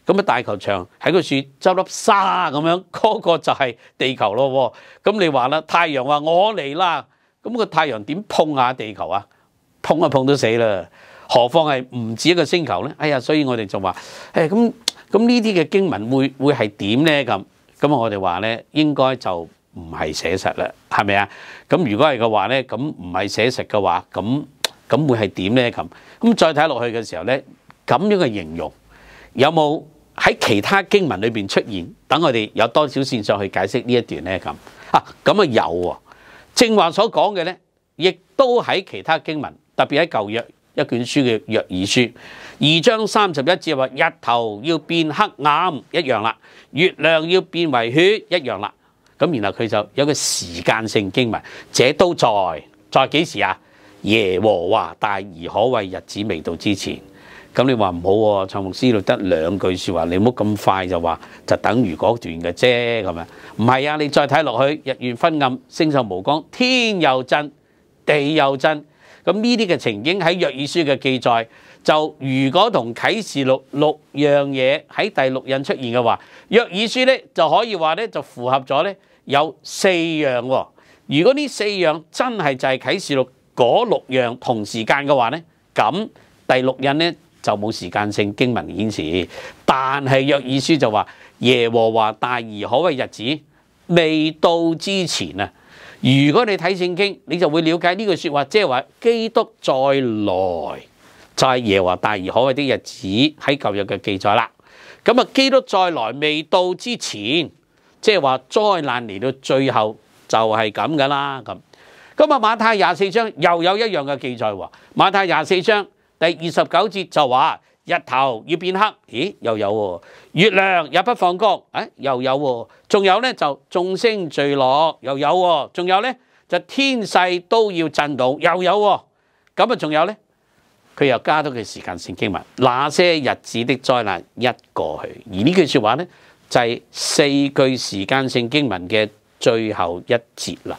咁啊，大球場喺個樹執粒沙咁樣，嗰個就係地球咯喎。咁你話啦，太陽話我嚟啦，咁個太陽點碰下地球啊？碰啊碰都死啦！何況係唔止一個星球咧？哎呀，所以我哋就話，誒咁咁呢啲嘅經文會會係點咧？咁咁我哋話咧，應該就唔係寫實啦，係咪啊？咁如果係嘅話咧，咁唔係寫實嘅話，咁咁會係點咧？咁咁再睇落去嘅時候咧，咁樣嘅形容。有冇喺其他經文裏面出現？等我哋有多少線索去解釋呢一段呢？咁啊，咁啊有喎。正話所講嘅呢，亦都喺其他經文，特別喺舊約一卷書嘅約二書二章三十一節話：日頭要變黑暗一樣啦，月亮要變為血一樣啦。咁然後佢就有個時間性經文，這都在在幾時啊？耶和華大而可畏日子未到之前。咁你話唔好喎，《創世書》度得兩句説話，你唔好咁快就話就等於嗰段嘅啫咁樣。唔係啊，你再睇落去，日月昏暗，星宿無光，天又震，地又震。咁呢啲嘅情景喺《約書》嘅記載，就如果同《啟示錄》六樣嘢喺第六印出現嘅話，《約書》咧就可以話咧就符合咗咧有四樣喎。如果呢四樣真係就係《啟示錄》嗰六樣同時間嘅話咧，咁第六印咧。就冇時間性經文顯示，但係約意書就話耶和華大而可畏日子未到之前啊！如果你睇聖經，你就會了解呢句説話，即係話基督再來就係耶和華大而可畏的日子喺舊約嘅記載啦。咁啊，基督再來未到之前，即係話災難嚟到最後就係咁噶啦咁。咁啊，馬太廿四章又有一樣嘅記載喎。馬太廿四章。第二十九節就話日頭要變黑，咦又有喎？月亮也不放光，哎又有喎？仲有咧就眾星墜落，又有喎？仲有咧就天勢都要震動，又有喎？咁啊仲有咧？佢又加多句時間性經文，那些日子的災難一過去？而呢句説話咧就係四句時間性經文嘅最後一節啦。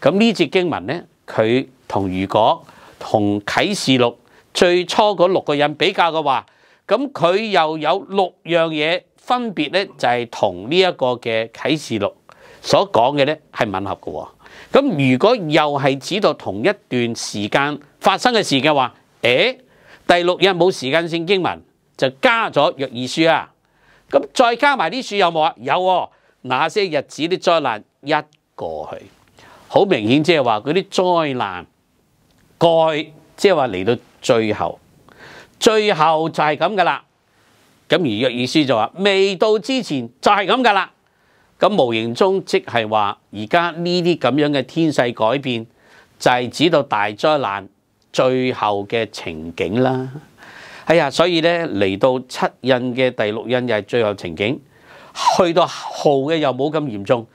咁呢節經文咧，佢同如果同啟示錄。最初嗰六個人比較嘅話，咁佢又有六樣嘢分別咧，就係同呢一個嘅啟示錄所講嘅咧係吻合嘅。咁如果又係指到同一段時間發生嘅事嘅話，誒第六日冇時間性經文就加咗約二書啊。咁再加埋啲書有冇啊？有，那些日子啲災難一過去，好明顯即係話嗰啲災難該即係話嚟到。最後，最後就係咁噶啦。咁而約意斯就話：未到之前就係咁噶啦。咁無形中即係話，而家呢啲咁樣嘅天勢改變，就係指到大災難最後嘅情景啦。哎呀，所以呢，嚟到七印嘅第六印又係最後情景，去到號嘅又冇咁嚴重。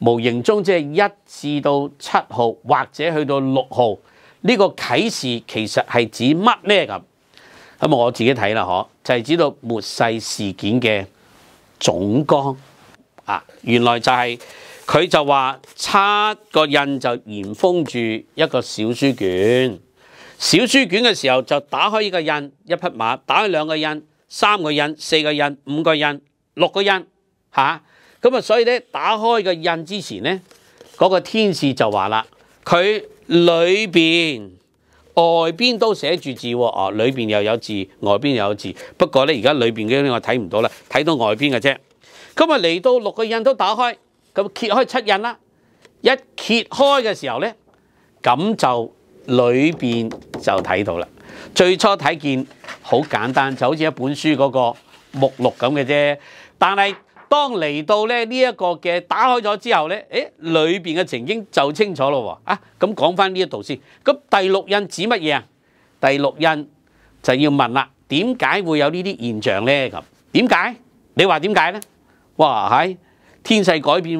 無形中即係一至到七號，或者去到六號。呢個啟示其實係指乜呢？咁咁我自己睇啦，嗬，就係知道末世事件嘅總綱啊！原來就係佢就話七個印就嚴封住一個小書卷，小書卷嘅時候就打開呢個印，一匹馬打開兩個印，三個印、四個印、五個印、六個印嚇。咁啊，所以咧打開個印之前咧，嗰個天使就話啦，佢。里邊、外邊都寫住字喎，哦，裏邊又有字，外邊又有字。不過咧，而家裏邊啲我睇唔到啦，睇到外邊嘅啫。咁啊，嚟到六個印都打開，咁揭開七印啦。一揭開嘅時候咧，咁就裏邊就睇到啦。最初睇見好簡單，就好似一本書嗰個目錄咁嘅啫。但係，当嚟到咧呢一個嘅打開咗之後咧，誒裏邊嘅情景就清楚咯喎啊！咁講翻呢一度先。咁第六印指乜嘢啊？第六印就要問啦，點解會有呢啲現象咧？咁點解？你話點解咧？哇！喺天勢改變，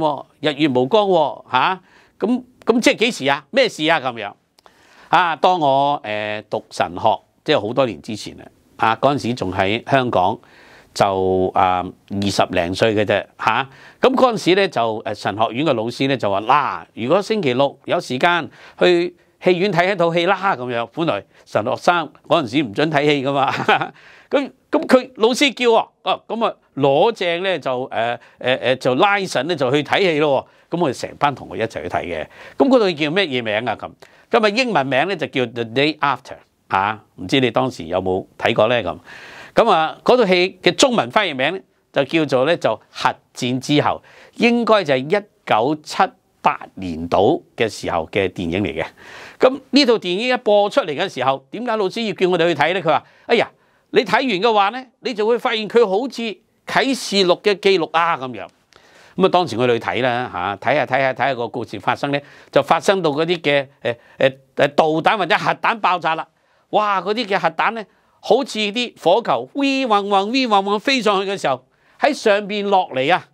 日月無光嚇。咁咁即係幾時啊？咩事啊？咁樣啊？當我誒讀神學，即係好多年之前啦。啊嗰陣時仲喺香港。就啊二十零歲嘅啫嚇，咁嗰陣時咧就誒神學院嘅老師咧就話嗱，如果星期六有時間去戲院睇一套戲啦咁樣，本來神學生嗰陣時唔准睇戲噶嘛，咁咁佢老師叫啊，咁啊攞隻咧就誒誒誒就拉神咧就去睇戲咯，咁我哋成班同學一齊去睇嘅，咁嗰套叫咩嘢名啊咁，咁啊英文名咧就叫 The Day After 嚇，唔知你當時有冇睇過咧咁。咁啊，嗰套戲嘅中文翻譯名咧就叫做咧就核戰之後，應該就係一九七八年度嘅時候嘅電影嚟嘅。咁呢套電影一播出嚟嘅時候，點解老師要叫我哋去睇咧？佢話：哎呀，你睇完嘅話咧，你就會發現佢好似《啟示錄》嘅記錄啊咁樣。咁啊，當時我哋去睇啦嚇，睇下睇下睇下個故事發生咧，就發生到嗰啲嘅誒誒誒導彈或者核彈爆炸啦。哇！嗰啲嘅核彈咧～好似啲火球，v 嗡嗡 v 嗡嗡飛上去嘅時候，喺上邊落嚟啊，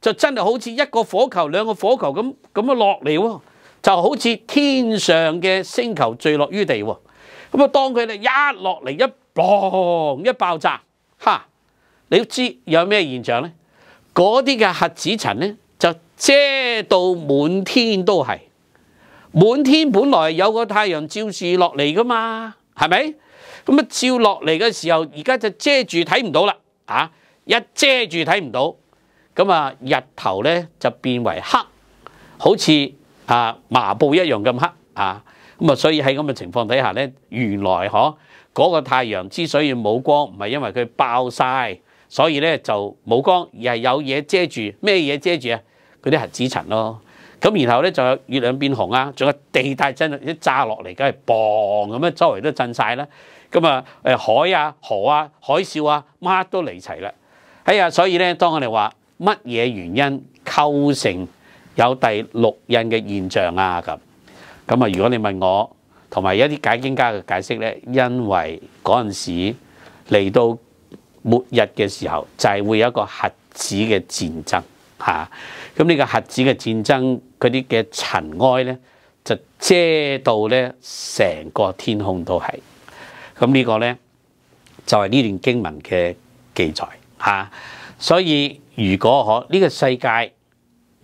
就真係好似一個火球、兩個火球咁咁啊落嚟喎，就好似天上嘅星球墜落於地喎。咁啊，當佢哋一落嚟一嘣一爆炸，嚇，你知有咩現象咧？嗰啲嘅核子塵咧就遮到滿天都係，滿天本來有個太陽照射落嚟噶嘛，係咪？咁啊，照落嚟嘅時候，而家就遮住睇唔到啦，啊，一遮住睇唔到，咁啊，日頭咧就變為黑，好似啊麻布一樣咁黑啊，咁啊，所以喺咁嘅情況底下咧，原來嗬嗰個太陽之所以冇光，唔係因為佢爆晒，所以咧就冇光，而係有嘢遮住，咩嘢遮住啊？嗰啲核子塵咯。咁然後咧，就有月亮變紅啊，仲有地帶震，一炸落嚟，梗係嘣咁樣，周圍都震晒啦。咁啊，誒海啊、河啊、海嘯啊，乜都嚟齊啦。哎呀，所以咧，當我哋話乜嘢原因構成有第六印嘅現象啊？咁咁啊，如果你問我，同埋一啲解經家嘅解釋咧，因為嗰陣時嚟到末日嘅時候，就係會有一個核子嘅戰爭。嚇！咁呢個核子嘅戰爭，嗰啲嘅塵埃咧，就遮到咧成個天空都係。咁呢個咧就係呢段經文嘅記載嚇。所以如果可呢個世界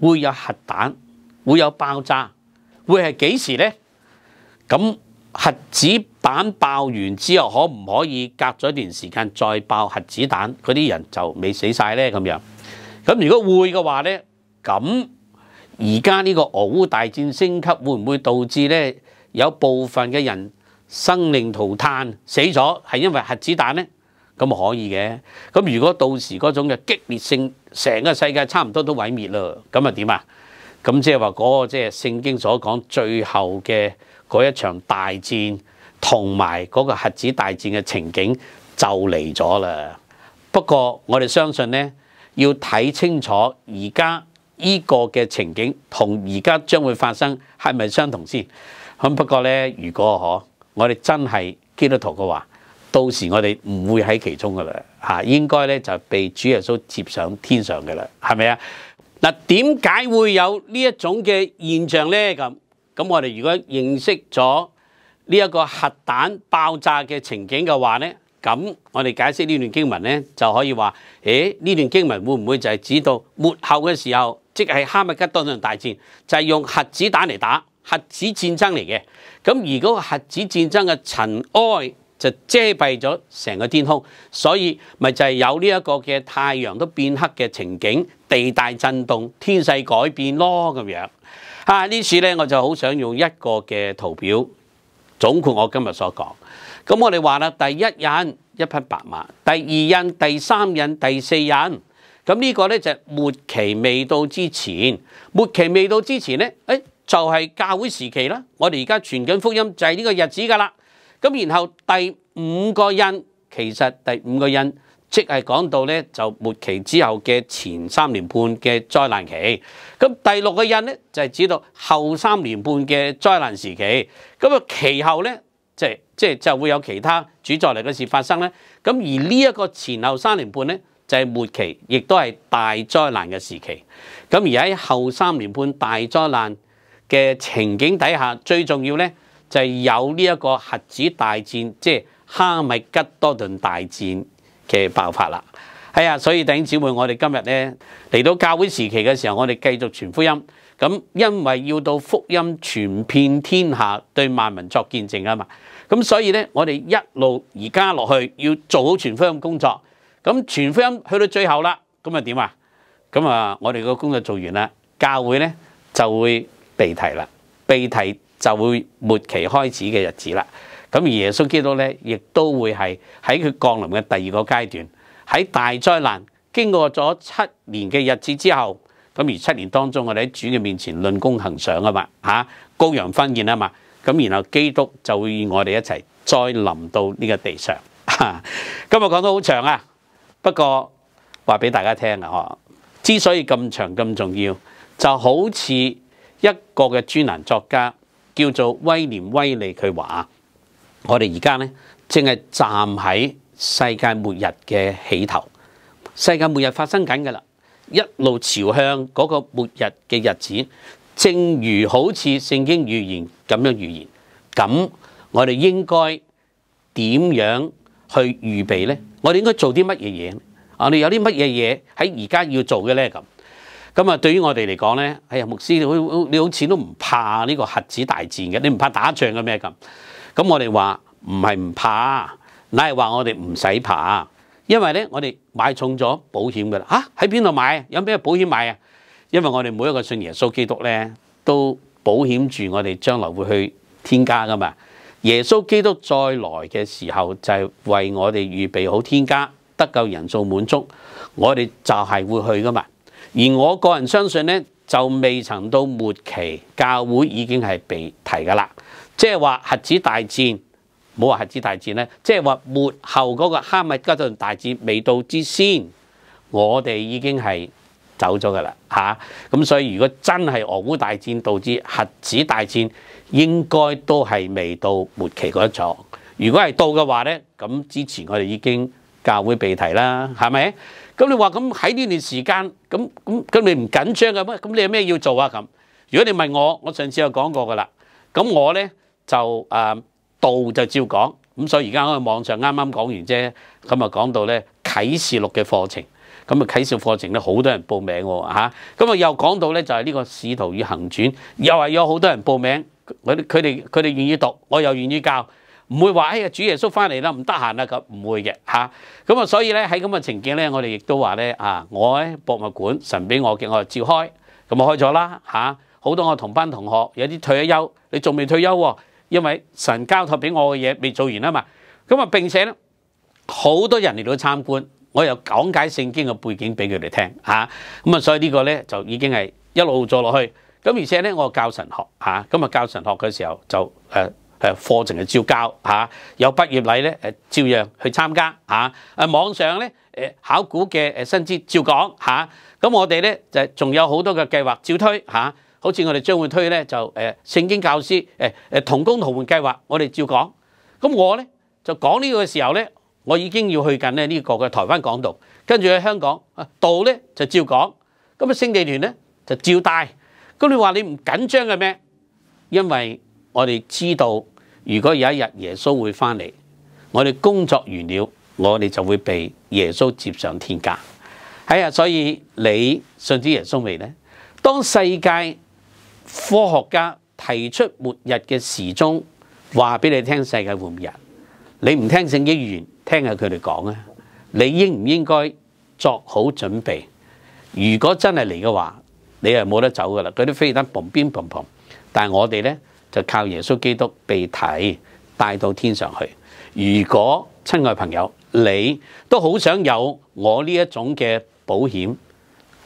會有核彈，會有爆炸，會係幾時咧？咁核子彈爆完之後，可唔可以隔咗一段時間再爆核子彈？嗰啲人就未死曬咧咁樣？咁如果會嘅話咧，咁而家呢個俄烏大戰升級會唔會導致咧有部分嘅人生靈淘炭死咗，係因為核子彈咧？咁可以嘅。咁如果到時嗰種嘅激烈性，成個世界差唔多都毀滅啦，咁啊點啊？咁即係話嗰個即係聖經所講最後嘅嗰一場大戰，同埋嗰個核子大戰嘅情景就嚟咗啦。不過我哋相信咧。要睇清楚而家依個嘅情景同而家將會發生係咪相同先？咁不過咧，如果嗬，我哋真係基督徒嘅話，到時我哋唔會喺其中噶啦嚇，應該咧就被主耶穌接上天上噶啦，係咪啊？嗱，點解會有呢一種嘅現象咧？咁咁我哋如果認識咗呢一個核彈爆炸嘅情景嘅話咧？咁我哋解釋呢段經文呢，就可以話：，誒呢段經文會唔會就係指到末後嘅時候，即係哈密吉多那大戰，就係用核子彈嚟打核子戰爭嚟嘅？咁而嗰個核子戰爭嘅塵埃就遮蔽咗成個天空，所以咪就係有呢一個嘅太陽都變黑嘅情景，地大震動，天勢改變咯咁樣。啊，呢次呢，我就好想用一個嘅圖表總括我今日所講。咁我哋话啦，第一印一匹白马，第二印、第三印、第四印，咁呢个咧就末期未到之前，末期未到之前咧，诶就系教会时期啦。我哋而家传紧福音就系呢个日子噶啦。咁然后第五个印，其实第五个印即系讲到咧就末期之后嘅前三年半嘅灾难期。咁第六个印咧就系指到后三年半嘅灾难时期。咁啊其后咧。即係即係就會有其他主宰嚟嘅事發生咧。咁而呢一個前後三年半咧，就係末期，亦都係大災難嘅時期。咁而喺後三年半大災難嘅情景底下，最重要咧就係有呢一個核子大戰，即係哈米吉多頓大戰嘅爆發啦。係啊，所以弟兄姊妹，我哋今日咧嚟到教會時期嘅時候，我哋繼續傳福音。咁因為要到福音傳遍天下，對萬民作見證啊嘛。咁所以咧，我哋一路而家落去要做好全福音工作。咁全福音去到最後啦，咁啊點啊？咁啊，我哋個工作做完啦，教會咧就會被提啦，被提就會末期開始嘅日子啦。咁而耶穌基督咧，亦都會係喺佢降臨嘅第二個階段，喺大災難經過咗七年嘅日子之後，咁而七年當中我哋喺主嘅面前論功行賞啊嘛，嚇高揚婚宴啊嘛。咁然后基督就会与我哋一齐再临到呢个地上。今日讲到好长啊，不过话俾大家听啊，之所以咁长咁重要，就好似一个嘅专栏作家叫做威廉威利佢话：我哋而家咧正系站喺世界末日嘅起头，世界末日发生紧噶啦，一路朝向嗰个末日嘅日子，正如好似圣经预言。咁樣預言，咁我哋應該點樣去預備呢？我哋應該做啲乜嘢嘢？我哋有啲乜嘢嘢喺而家要做嘅呢？咁咁啊，對於我哋嚟講呢，哎呀，牧師你好似都唔怕呢個核子大戰嘅，你唔怕打仗嘅咩咁？咁我哋話唔係唔怕，乃係話我哋唔使怕，因為呢，我哋買重咗保險噶啦。嚇，喺邊度買？有咩保險買啊？因為我哋每一個信耶穌基督呢，都。保險住我哋將來會去天家噶嘛？耶穌基督再來嘅時候，就係為我哋預備好天家，得夠人數滿足，我哋就係會去噶嘛。而我個人相信咧，就未曾到末期，教會已經係被提噶啦。即係話核子大戰，冇話核子大戰咧，即係話末後嗰個哈密加頓大戰未到之先，我哋已經係。走咗噶啦嚇，咁所以如果真係俄烏大戰導致核子大戰，應該都係未到末期嗰一座。如果係到嘅話咧，咁之前我哋已經教會被提啦，係咪？咁你話咁喺呢段時間，咁咁咁你唔緊張嘅咩？咁你有咩要做啊？咁如果你問我，我上次有講過噶啦，咁我咧就誒道就照講，咁所以而家我喺網上啱啱講完啫，咁啊講到咧啟示錄嘅課程。咁啊！启示课程咧，好多人报名喎咁啊，又讲到咧，就系呢个《使徒与行传》，又系有好多人报名，佢哋佢哋愿意读，我又愿意教，唔会话哎呀，主耶稣翻嚟啦，唔得闲啦，咁唔会嘅咁啊，所以咧喺咁嘅情景咧，我哋亦都话咧啊，我喺博物馆神俾我嘅，我就照开，咁啊开咗啦嚇。好多我同班同学有啲退咗休，你仲未退休喎，因为神交托俾我嘅嘢未做完啊嘛。咁啊，并且咧，好多人嚟到参观。我又講解聖經嘅背景俾佢哋聽嚇，咁啊，所以呢個咧就已經係一路做落去，咁而且咧我教神學嚇，咁啊教神學嘅時候就誒誒課程係照教嚇，有畢業禮咧誒照樣去參加嚇，誒網上咧誒考古嘅誒新知照講嚇，咁我哋咧就仲有好多嘅計劃照推嚇，好似我哋將會推咧就誒聖經教師誒誒同工同門計劃，我哋照講，咁我咧就講呢個時候咧。我已经要去紧咧呢个嘅台湾港道，跟住喺香港啊道咧就照讲，咁啊星地团咧就照带，咁你话你唔紧张嘅咩？因为我哋知道，如果有一日耶稣会翻嚟，我哋工作完了，我哋就会被耶稣接上天家。系啊，所以你信主耶稣未咧？当世界科学家提出末日嘅时钟，话俾你听世界会唔日，你唔听圣经预言。听下佢哋讲啊，你应唔应该作好准备？如果真系嚟嘅话，你系冇得走噶啦，嗰啲飞得蓬边蓬蓬，但系我哋咧就靠耶稣基督被睇带到天上去。如果亲爱朋友你都好想有我呢一种嘅保险，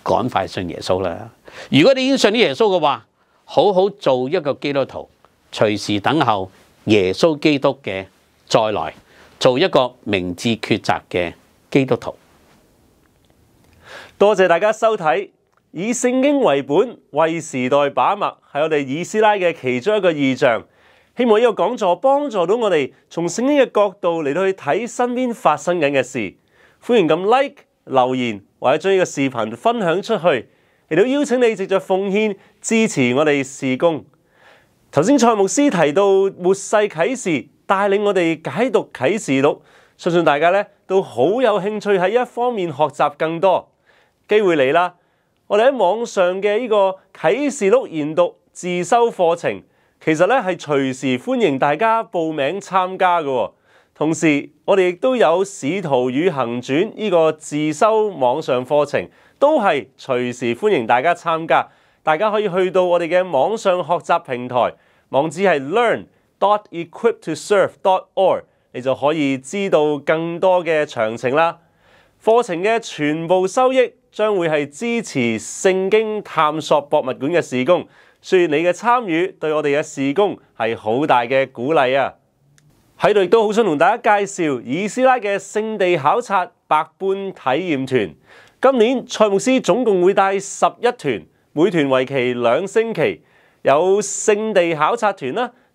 赶快信耶稣啦！如果你已经信啲耶稣嘅话，好好做一个基督徒，随时等候耶稣基督嘅再来。做一个明智抉择嘅基督徒。多谢大家收睇，以圣经为本，为时代把脉，系我哋以斯拉嘅其中一个意象。希望呢个讲座帮助到我哋，从圣经嘅角度嚟到去睇身边发生紧嘅事。欢迎咁 like 留言或者将呢个视频分享出去，亦都邀请你直接奉献支持我哋事工。头先蔡牧师提到末世启示。帶領我哋解讀啟示錄，相信大家咧都好有興趣喺一方面學習更多機會嚟啦！我哋喺網上嘅呢個啟示錄研讀自修課程，其實咧係隨時歡迎大家報名參加嘅。同時，我哋亦都有《使徒与行传》呢個自修網上課程，都係隨時歡迎大家參加。大家可以去到我哋嘅網上學習平台，網址係 learn。dot equipped to serve dot org，你就可以知道更多嘅詳情啦。課程嘅全部收益將會係支持聖經探索博物館嘅事工，所以你嘅參與對我哋嘅事工係好大嘅鼓勵啊！喺度亦都好想同大家介紹以斯拉嘅聖地考察百般體驗團。今年蔡牧师總共會帶十一團，每團為期兩星期，有聖地考察團啦。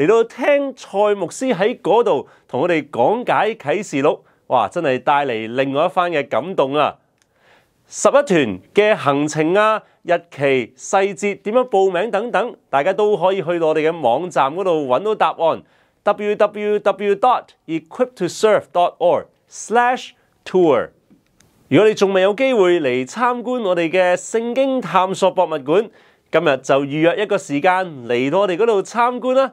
嚟到听蔡牧师喺嗰度同我哋讲解启示录，哇！真系带嚟另外一番嘅感动啊！十一团嘅行程啊、日期、细节、点样报名等等，大家都可以去我哋嘅网站嗰度揾到答案。w w w dot equippedtoserve dot org slash tour。如果你仲未有机会嚟参观我哋嘅圣经探索博物馆，今日就预约一个时间嚟到我哋嗰度参观啦。